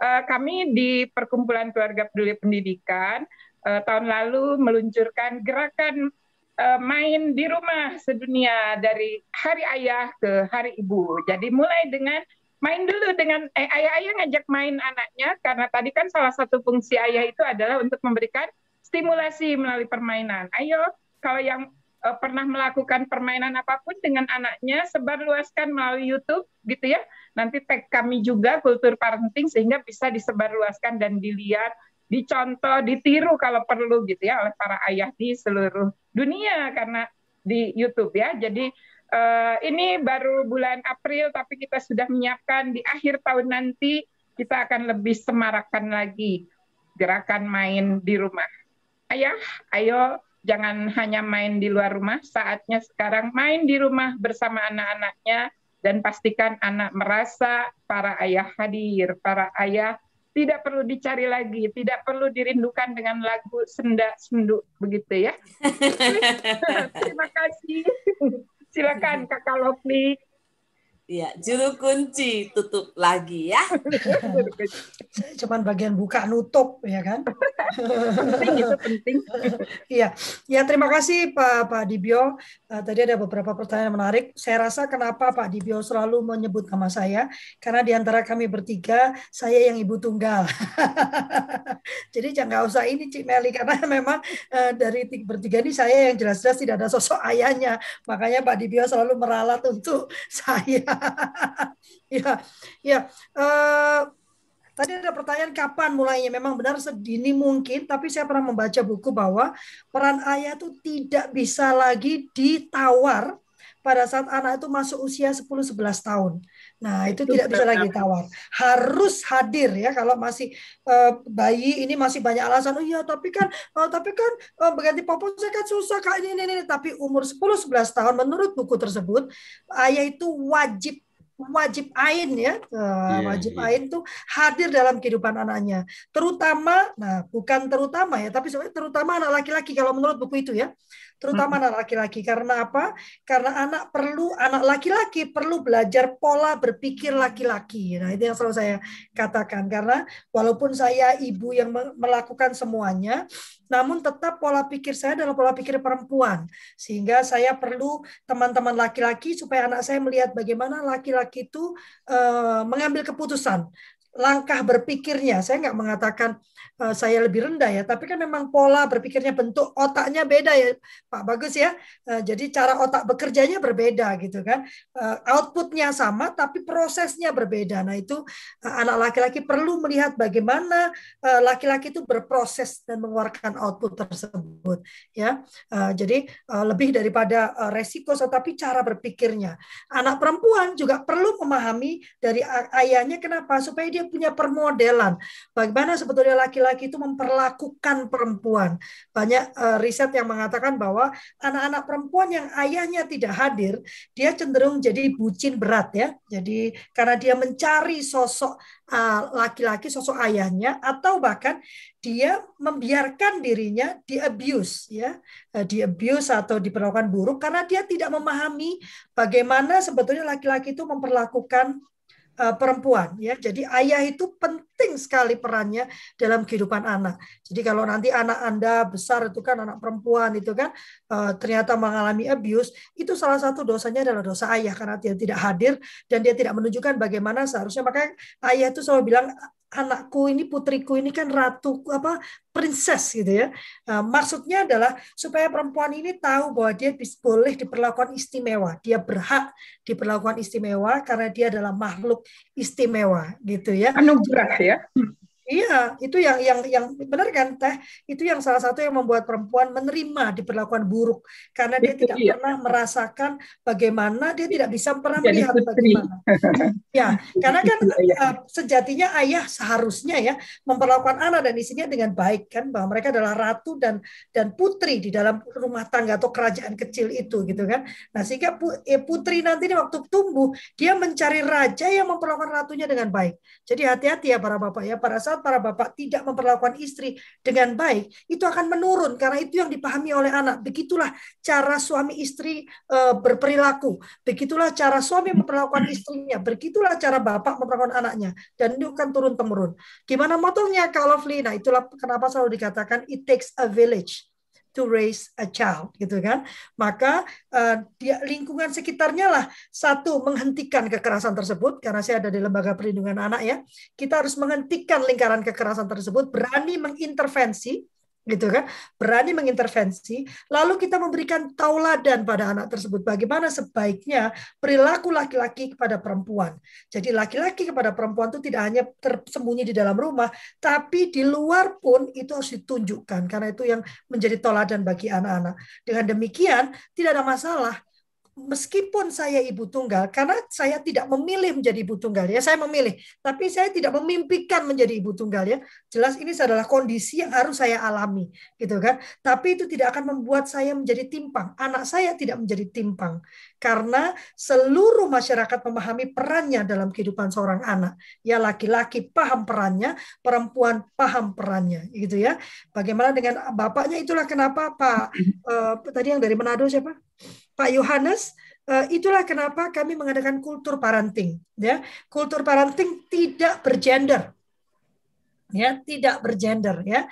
eh, kami di Perkumpulan Keluarga Peduli Pendidikan eh, tahun lalu meluncurkan gerakan Eh, main di rumah sedunia dari hari ayah ke hari ibu. Jadi mulai dengan main dulu dengan eh, ayah-ayah ngajak main anaknya karena tadi kan salah satu fungsi ayah itu adalah untuk memberikan stimulasi melalui permainan. Ayo kalau yang uh, pernah melakukan permainan apapun dengan anaknya sebarluaskan melalui YouTube gitu ya. Nanti tag kami juga kultur parenting sehingga bisa disebarluaskan dan dilihat dicontoh, ditiru kalau perlu gitu ya oleh para ayah di seluruh dunia karena di YouTube ya. Jadi uh, ini baru bulan April tapi kita sudah menyiapkan di akhir tahun nanti kita akan lebih semarakan lagi gerakan main di rumah. Ayah, ayo jangan hanya main di luar rumah, saatnya sekarang main di rumah bersama anak-anaknya dan pastikan anak merasa para ayah hadir, para ayah tidak perlu dicari lagi, tidak perlu dirindukan dengan lagu senda sendu begitu ya. Terima kasih. Silakan Kakak Lovely. Iya, juru kunci tutup lagi ya. cuman bagian buka nutup ya kan. penting itu penting. Iya, ya terima kasih Pak Pak Dibio. Uh, tadi ada beberapa pertanyaan menarik. Saya rasa kenapa Pak Dibio selalu menyebut nama saya karena di antara kami bertiga saya yang ibu tunggal. Jadi jangan usah ini Cik Meli karena memang uh, dari bertiga ini saya yang jelas-jelas tidak ada sosok ayahnya. Makanya Pak Dibio selalu meralat untuk saya ya, ya. Uh, tadi ada pertanyaan kapan mulainya. Memang benar sedini mungkin, tapi saya pernah membaca buku bahwa peran ayah itu tidak bisa lagi ditawar pada saat anak itu masuk usia 10-11 tahun. Nah, itu tidak bisa lagi tawar. Harus hadir ya kalau masih uh, bayi ini masih banyak alasan. Oh iya, tapi kan uh, tapi kan uh, berganti saya kan susah kayak ini, ini ini tapi umur 10 11 tahun menurut buku tersebut ayah itu wajib wajib ain ya yeah, iya, wajib yeah. ain tuh hadir dalam kehidupan anaknya terutama nah bukan terutama ya tapi sebenarnya terutama anak laki-laki kalau menurut buku itu ya terutama anak laki-laki. Karena apa? Karena anak perlu anak laki-laki perlu belajar pola berpikir laki-laki. Nah, itu yang selalu saya katakan karena walaupun saya ibu yang melakukan semuanya, namun tetap pola pikir saya adalah pola pikir perempuan. Sehingga saya perlu teman-teman laki-laki supaya anak saya melihat bagaimana laki-laki itu uh, mengambil keputusan langkah berpikirnya. Saya nggak mengatakan uh, saya lebih rendah ya, tapi kan memang pola berpikirnya bentuk otaknya beda ya, Pak Bagus ya. Uh, jadi cara otak bekerjanya berbeda gitu kan. Uh, outputnya sama, tapi prosesnya berbeda. Nah itu uh, anak laki-laki perlu melihat bagaimana laki laki-laki itu berproses dan mengeluarkan output tersebut ya. Uh, jadi uh, lebih daripada uh, resiko, tetapi cara berpikirnya. Anak perempuan juga perlu memahami dari ayahnya kenapa supaya dia dia punya permodelan bagaimana sebetulnya laki-laki itu memperlakukan perempuan. Banyak uh, riset yang mengatakan bahwa anak-anak perempuan yang ayahnya tidak hadir, dia cenderung jadi bucin berat ya. Jadi karena dia mencari sosok eh, laki-laki uh, sosok ayahnya atau bahkan dia membiarkan dirinya di abuse ya eh, di abuse atau diperlakukan buruk karena dia tidak memahami bagaimana sebetulnya laki-laki itu memperlakukan Eh, perempuan ya. Jadi ayah itu penting sekali perannya dalam kehidupan anak. Jadi kalau nanti anak Anda besar itu kan anak perempuan itu kan eh, ternyata mengalami abuse, itu salah satu dosanya adalah dosa ayah karena dia tidak hadir dan dia tidak menunjukkan bagaimana seharusnya. Makanya ayah itu selalu bilang anakku ini putriku ini kan ratu apa princess gitu ya nah, maksudnya adalah supaya perempuan ini tahu bahwa dia boleh diperlakukan istimewa dia berhak diperlakukan istimewa karena dia adalah makhluk istimewa gitu ya anugerah ya hmm. Iya, itu yang yang yang benar kan Teh? Itu yang salah satu yang membuat perempuan menerima diperlakukan buruk karena dia itu tidak iya. pernah merasakan bagaimana dia tidak bisa pernah Jadi melihat putri. bagaimana. ya, karena kan uh, sejatinya ayah seharusnya ya memperlakukan anak dan istrinya dengan baik kan bahwa mereka adalah ratu dan dan putri di dalam rumah tangga atau kerajaan kecil itu gitu kan. Nah, sehingga eh, putri nanti waktu tumbuh dia mencari raja yang memperlakukan ratunya dengan baik. Jadi hati-hati ya para bapak ya para satu para bapak tidak memperlakukan istri dengan baik, itu akan menurun karena itu yang dipahami oleh anak. Begitulah cara suami istri e, berperilaku, begitulah cara suami memperlakukan istrinya, begitulah cara bapak memperlakukan anaknya dan itu akan turun temurun. Gimana motornya kalau Fli? itulah kenapa selalu dikatakan it takes a village to raise a child gitu kan maka uh, eh, dia, lingkungan sekitarnya lah satu menghentikan kekerasan tersebut karena saya ada di lembaga perlindungan anak ya kita harus menghentikan lingkaran kekerasan tersebut berani mengintervensi gitu kan berani mengintervensi lalu kita memberikan tauladan pada anak tersebut bagaimana sebaiknya perilaku laki-laki kepada perempuan jadi laki-laki kepada perempuan itu tidak hanya tersembunyi di dalam rumah tapi di luar pun itu harus ditunjukkan karena itu yang menjadi tauladan bagi anak-anak dengan demikian tidak ada masalah meskipun saya ibu tunggal, karena saya tidak memilih menjadi ibu tunggal ya, saya memilih, tapi saya tidak memimpikan menjadi ibu tunggal ya. Jelas ini adalah kondisi yang harus saya alami, gitu kan? Tapi itu tidak akan membuat saya menjadi timpang. Anak saya tidak menjadi timpang karena seluruh masyarakat memahami perannya dalam kehidupan seorang anak. Ya laki-laki paham perannya, perempuan paham perannya, gitu ya. Bagaimana dengan bapaknya itulah kenapa Pak eh, tadi yang dari Manado siapa? Pak Yohanes, eh, itulah kenapa kami mengadakan kultur parenting. Ya, kultur parenting tidak bergender, ya tidak bergender ya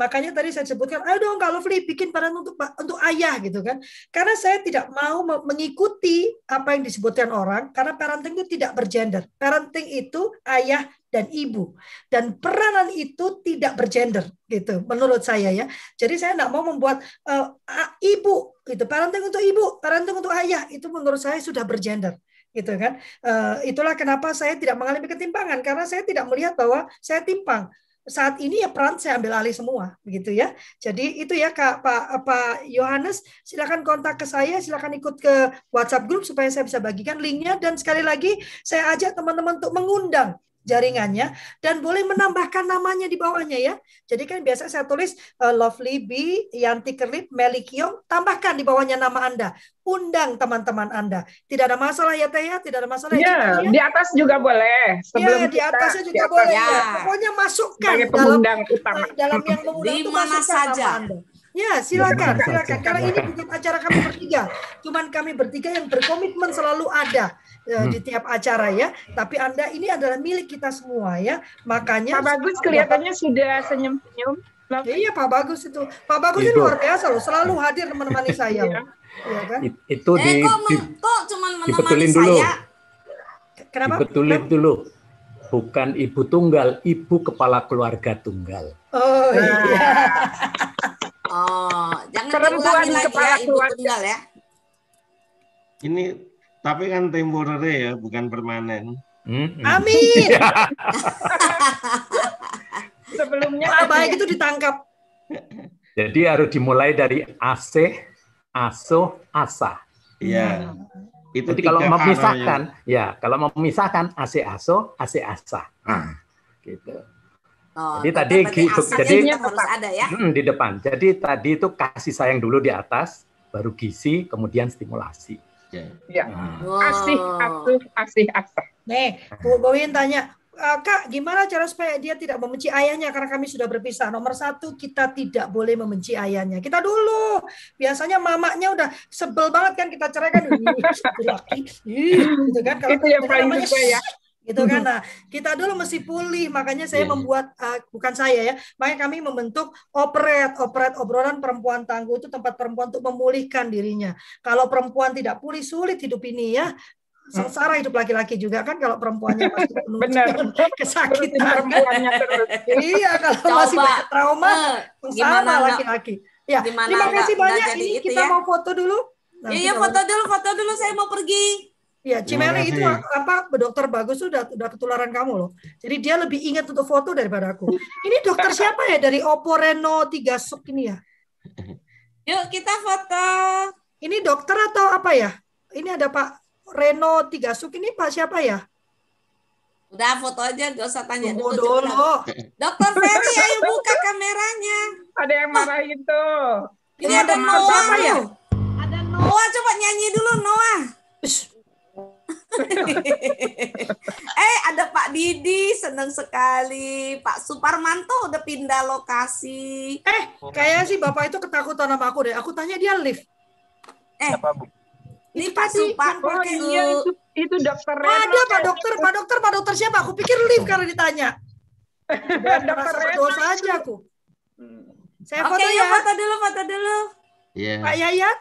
makanya tadi saya sebutkan ayo dong kalau Fli bikin parenting untuk untuk ayah gitu kan karena saya tidak mau mengikuti apa yang disebutkan orang karena parenting itu tidak bergender parenting itu ayah dan ibu dan peranan itu tidak bergender gitu menurut saya ya jadi saya tidak mau membuat uh, ibu gitu parenting untuk ibu parenting untuk ayah itu menurut saya sudah bergender gitu kan uh, itulah kenapa saya tidak mengalami ketimpangan karena saya tidak melihat bahwa saya timpang saat ini ya peran saya ambil alih semua begitu ya jadi itu ya kak pak eh, pak Yohanes silakan kontak ke saya silakan ikut ke WhatsApp grup supaya saya bisa bagikan linknya dan sekali lagi saya ajak teman-teman untuk mengundang jaringannya dan boleh menambahkan namanya di bawahnya ya. Jadi kan biasa saya tulis uh, Lovely B, Yanti Kerlip, Melikium, tambahkan di bawahnya nama Anda. Undang teman-teman Anda. Tidak ada masalah ya Teh ya, tidak ada masalah. Ya, iya, ya. di atas juga boleh. Iya ya, di atasnya juga di atas, boleh. Ya. Pokoknya masukkan dalam utama. Eh, dalam yang mengundang di mana saja. Nama anda. Ya, silakan, silakan. Karena ini bukan acara kami bertiga, cuman kami bertiga yang berkomitmen selalu ada eh, hmm. di tiap acara ya. Tapi Anda ini adalah milik kita semua ya. Makanya Pak Bagus kelihatannya sudah senyum-senyum. Iya, Pak Bagus itu. Pak Bagus itu luar biasa loh, selalu hadir menemani saya. Iya. iya kan? It, itu eh, di, kok, di, cuman menemani dulu. Kenapa? Betulin dulu bukan ibu tunggal, ibu kepala keluarga tunggal. Oh iya. Nah. Oh, jangan perempuan lagi kepala ya, ibu keluarga. ya. Ini tapi kan temporary ya, bukan permanen. Hmm. hmm. Amin. Sebelumnya apa baik itu ditangkap. Jadi harus dimulai dari AC, ASO, ASA. Iya. Hmm. Itu Jadi kalau memisahkan, ya kalau memisahkan AC ASO, AC ASA. Ah, gitu. Oh, jadi tadi gitu. Jadi harus ada ya. Hmm, di depan. Jadi tadi itu kasih sayang dulu di atas, baru gizi, kemudian stimulasi. Ya. Iya. Yeah. Hmm. Wow. Asih, asuh, asih, asah. Nih, Bu Gowin tanya, eh, Kak, gimana cara supaya dia tidak membenci ayahnya karena kami sudah berpisah? Nomor satu, kita tidak boleh membenci ayahnya. Kita dulu, biasanya mamanya udah sebel banget kan kita cerai kan, Iya. gitu kan? Kalau itu yang paling suka ya gitu kan mm-hmm. nah kita dulu mesti pulih makanya saya yeah. Iya. membuat uh, bukan saya ya makanya kami membentuk operet operet obrolan perempuan tangguh itu tempat perempuan untuk memulihkan dirinya kalau perempuan tidak pulih sulit hidup ini ya mm. sengsara hidup laki-laki juga kan kalau perempuannya masih penuh kesakitan, kan? iya kalau Coba. masih banyak trauma uh, sengsara laki-laki ya terima kasih banyak ini kita ya? mau foto dulu iya, iya foto dulu foto dulu saya mau pergi Iya, Cimeli itu apa dokter bagus sudah udah ketularan kamu loh. Jadi dia lebih ingat untuk foto daripada aku. Ini dokter siapa ya dari Oppo Reno 3 Sub ini ya? Yuk kita foto. Ini dokter atau apa ya? Ini ada Pak Reno 3 Sub ini Pak siapa ya? Udah foto aja gak usah tanya Tunggu dulu. dulu. Dokter Ferry ayo buka kameranya. Ada yang marahin oh. tuh. Ini ada Noah. ya? Ada Noah coba nyanyi dulu Noah. eh ada Pak Didi seneng sekali Pak Suparmanto udah pindah lokasi eh kayak si bapak itu ketakutan sama aku deh aku tanya dia lift eh Siapa, Bu? Ini Pak Supan oh, iya, itu, itu dokter Ada Pak dokter, Pak dokter, Pak dokter siapa? Aku pikir lift karena ditanya. dokter Reno saja aku. Hmm. Saya foto okay, ya. foto dulu, foto dulu. Iya. Yeah. Pak Yayat.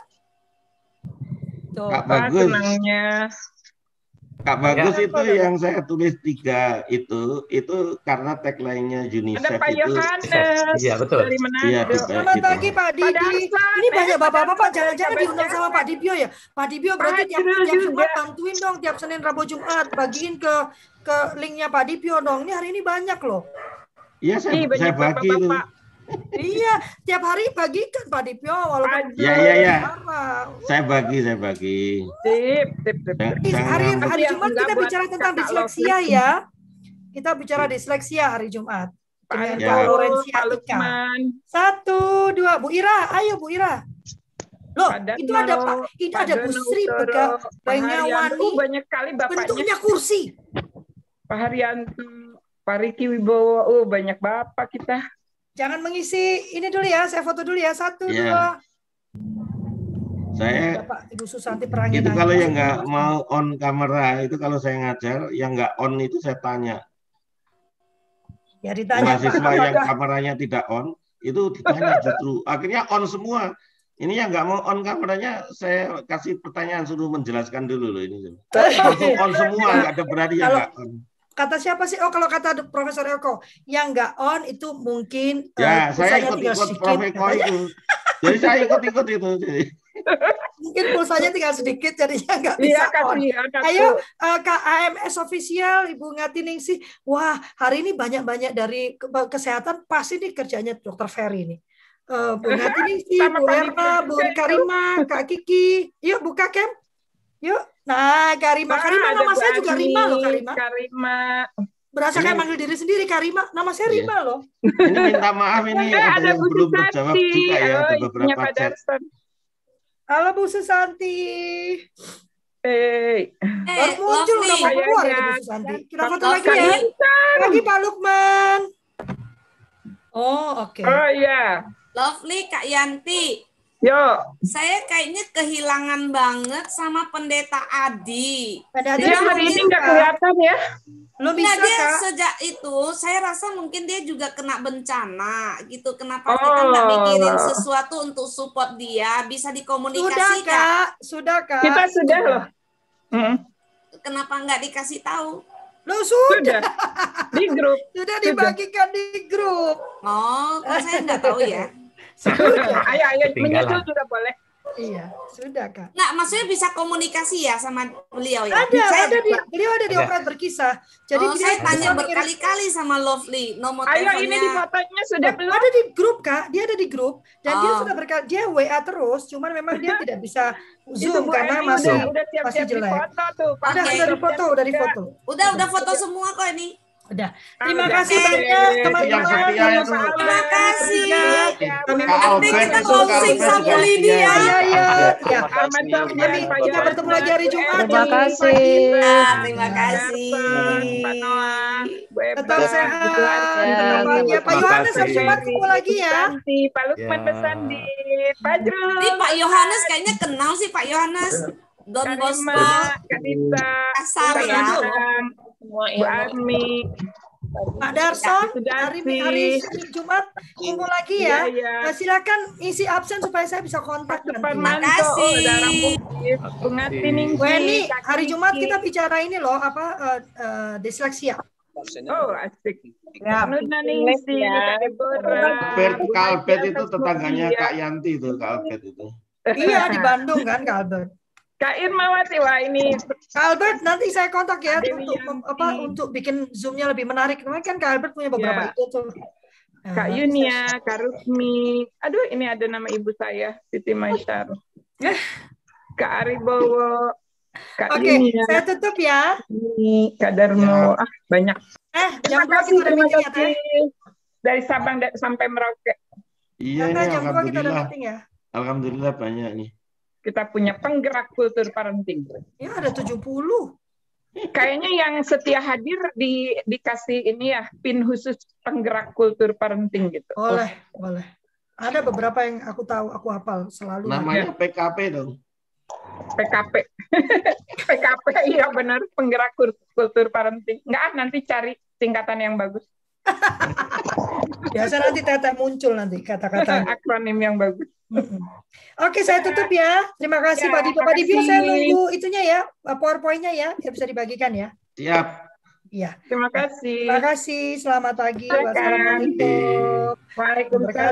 Tuh, Pak, bagus. senangnya. Kak iya, Bagus ya, itu yang saya tulis tiga itu itu karena tagline-nya UNICEF itu. Iya betul. dari Manado. Ya, Selamat pagi gitu. Pak Didi. Ini banyak bapak-bapak jangan-jangan diundang sama Pak Dibio ya. Pak Dibio berarti tiap, tiap Jumat bantuin dong tiap Senin Rabu Jumat bagiin ke ke linknya Pak Dibio dong. Ini hari ini banyak loh. Iya saya, saya bagi bapak, bapak iya, tiap hari bagikan Pak Dipyo walaupun Iya iya iya. Saya bagi, saya bagi. Sip, sip, sip. Hari hari Jumat kita bicara tentang disleksia ya. Kita bicara disleksia hari Jumat. Dengan Pak Lorensia Ika. Satu, dua. Bu Ira, ayo Bu Ira. Loh, itu ada Pak, itu ada Bu Sri Bega Banyak kali bapaknya. Bentuknya kursi. Pak Haryanto, Pak Riki Wibowo, oh, banyak bapak kita. Jangan mengisi ini dulu ya, saya foto dulu ya. Satu, yeah. dua. Saya Bapak Ibu Susanti perangin Itu kalau yang nggak mau on kamera, itu kalau saya ngajar, yang nggak on itu saya tanya. Ya ditanya. Mahasiswa yang kameranya tidak on, itu ditanya justru. Akhirnya on semua. Ini yang nggak mau on kameranya, saya kasih pertanyaan suruh menjelaskan dulu loh ini. Langsung on semua, nggak ada berani yang nggak on Kata siapa sih? Oh, kalau kata Profesor Eko, yang nggak on itu mungkin Ya, uh, saya ikut-ikut Prof Eko itu. Jadi saya ikut-ikut itu. mungkin pulsanya tinggal sedikit jadinya nggak iya, bisa ya, on. Ya, Ayo uh, eh, KAMS official Ibu Ngatining sih. Wah, hari ini banyak-banyak dari eh, kesehatan pasti nih kerjanya Dokter Ferry ini. Uh, Bu Ngatining sih, Bu Erna, Bu Karima, Kak Kiki. Yuk buka camp. Yuk. Nah, Karima. Nah, Karima nama saya juga Rima loh, Karima. Karima. Berasa kayak iya. manggil diri sendiri, Karima. Nama saya iya. Rima iya. loh. Ini minta maaf ini ada, ada yang Bu belum berjawab juga ya, ada beberapa chat. Halo Bu Susanti. Eh, hey, eh, baru muncul udah mau keluar ya, Bu Susanti. Kita foto lagi ya. Lagi Pak Lukman. Oh, oke. Okay. Oh iya. Yeah. Lovely Kak Yanti. Yo. Saya kayaknya kehilangan banget sama pendeta Adi. Pendeta iya, dia hari ini nggak kelihatan ya. Lo bisa dia kak? sejak itu saya rasa mungkin dia juga kena bencana gitu. Kenapa kan oh. kita nggak mikirin sesuatu untuk support dia bisa dikomunikasikan? Sudah kak, sudah kak. Kita sudah loh. Hmm. Kenapa nggak dikasih tahu? Lo sudah. sudah. Di grup. Sudah dibagikan sudah. di grup. Oh, kan saya nggak tahu ya ayo ayo menyusul sudah boleh. Iya, sudah kak. Nah, maksudnya bisa komunikasi ya sama beliau ya? Ada, saya, ada di, beliau ada di operat berkisah. Jadi oh, saya tanya berkali-kali sama Lovely nomor Ayo teleponnya. ini di fotonya sudah belum? Ada di grup kak, dia ada di grup dan oh. dia sudah berkali dia WA terus, cuman memang dia tidak bisa zoom Itu karena masih udah, udah masih jelek. Foto tuh, udah, okay. udah di foto, udah di foto. Udah, udah foto semua kok ini. Udah. Terima kasih banyak teman-teman. Terima kasih. terima kasih. kita closing sama Lydia. Ya. Iya, iya. Ya, Ahmad Bang kita bertemu lagi hari Jumat. Terima kasih. Terima kasih. Tetap sehat. Ya, Pak Yohanes harus cepat ketemu lagi ya. Pak Lukman pesan ya. di Pak Jul. Pak Yohanes kayaknya kenal sih Pak Yohanes. Don Bosco, Kasar ya. Semua Bu Armi, Pak Darson, hari, hari Jumat kumpul lagi iya, ya. ya, ya. Nah, silakan isi absen supaya saya bisa kontak nanti. Terima kasih. Bu Weni, hari Jumat kita bicara ini loh apa uh, uh, disleksia. Oh, asik. Ya, ya. itu tetangganya Kak Yanti itu, Kalbet itu. Iya, di Bandung kan Kalbet. Kak Irmawati, wah ini. Kak Albert, nanti saya kontak ya untuk apa untuk bikin zoomnya lebih menarik. Karena kan Kak Albert punya ya. beberapa ya. itu. tuh. Kak uh, Yunia, Kak Rusmi. Aduh, ini ada nama ibu saya, Siti Maisyar. Kak Aribowo. Kak Oke, saya tutup ya. Kak Darmo, ya. ah banyak. Eh, jam berapa kita udah meeting ya, Teh? Dari Sabang sampai Merauke. Iya, nih iya, alhamdulillah. kita udah meeting ya? Alhamdulillah banyak nih. Kita punya penggerak kultur parenting. Ya, ada 70. Kayaknya yang setia hadir di dikasih ini ya pin khusus penggerak kultur parenting gitu. Boleh, oh. boleh. Ada beberapa yang aku tahu, aku hafal selalu. Namanya PKP dong. PKP. PKP iya benar penggerak kultur parenting. Enggak, nanti cari singkatan yang bagus. Biasa nanti Tete muncul nanti kata-kata. Akronim yang bagus. Oke, saya tutup ya. Terima kasih ya, Pak Dipo Pak Dipo saya nunggu itunya ya, eh, PowerPoint-nya ya, biar bisa dibagikan ya. Siap. Iya. Terima kasih. Terima kasih. Selamat pagi. Wassalamualaikum. Waalaikumsalam.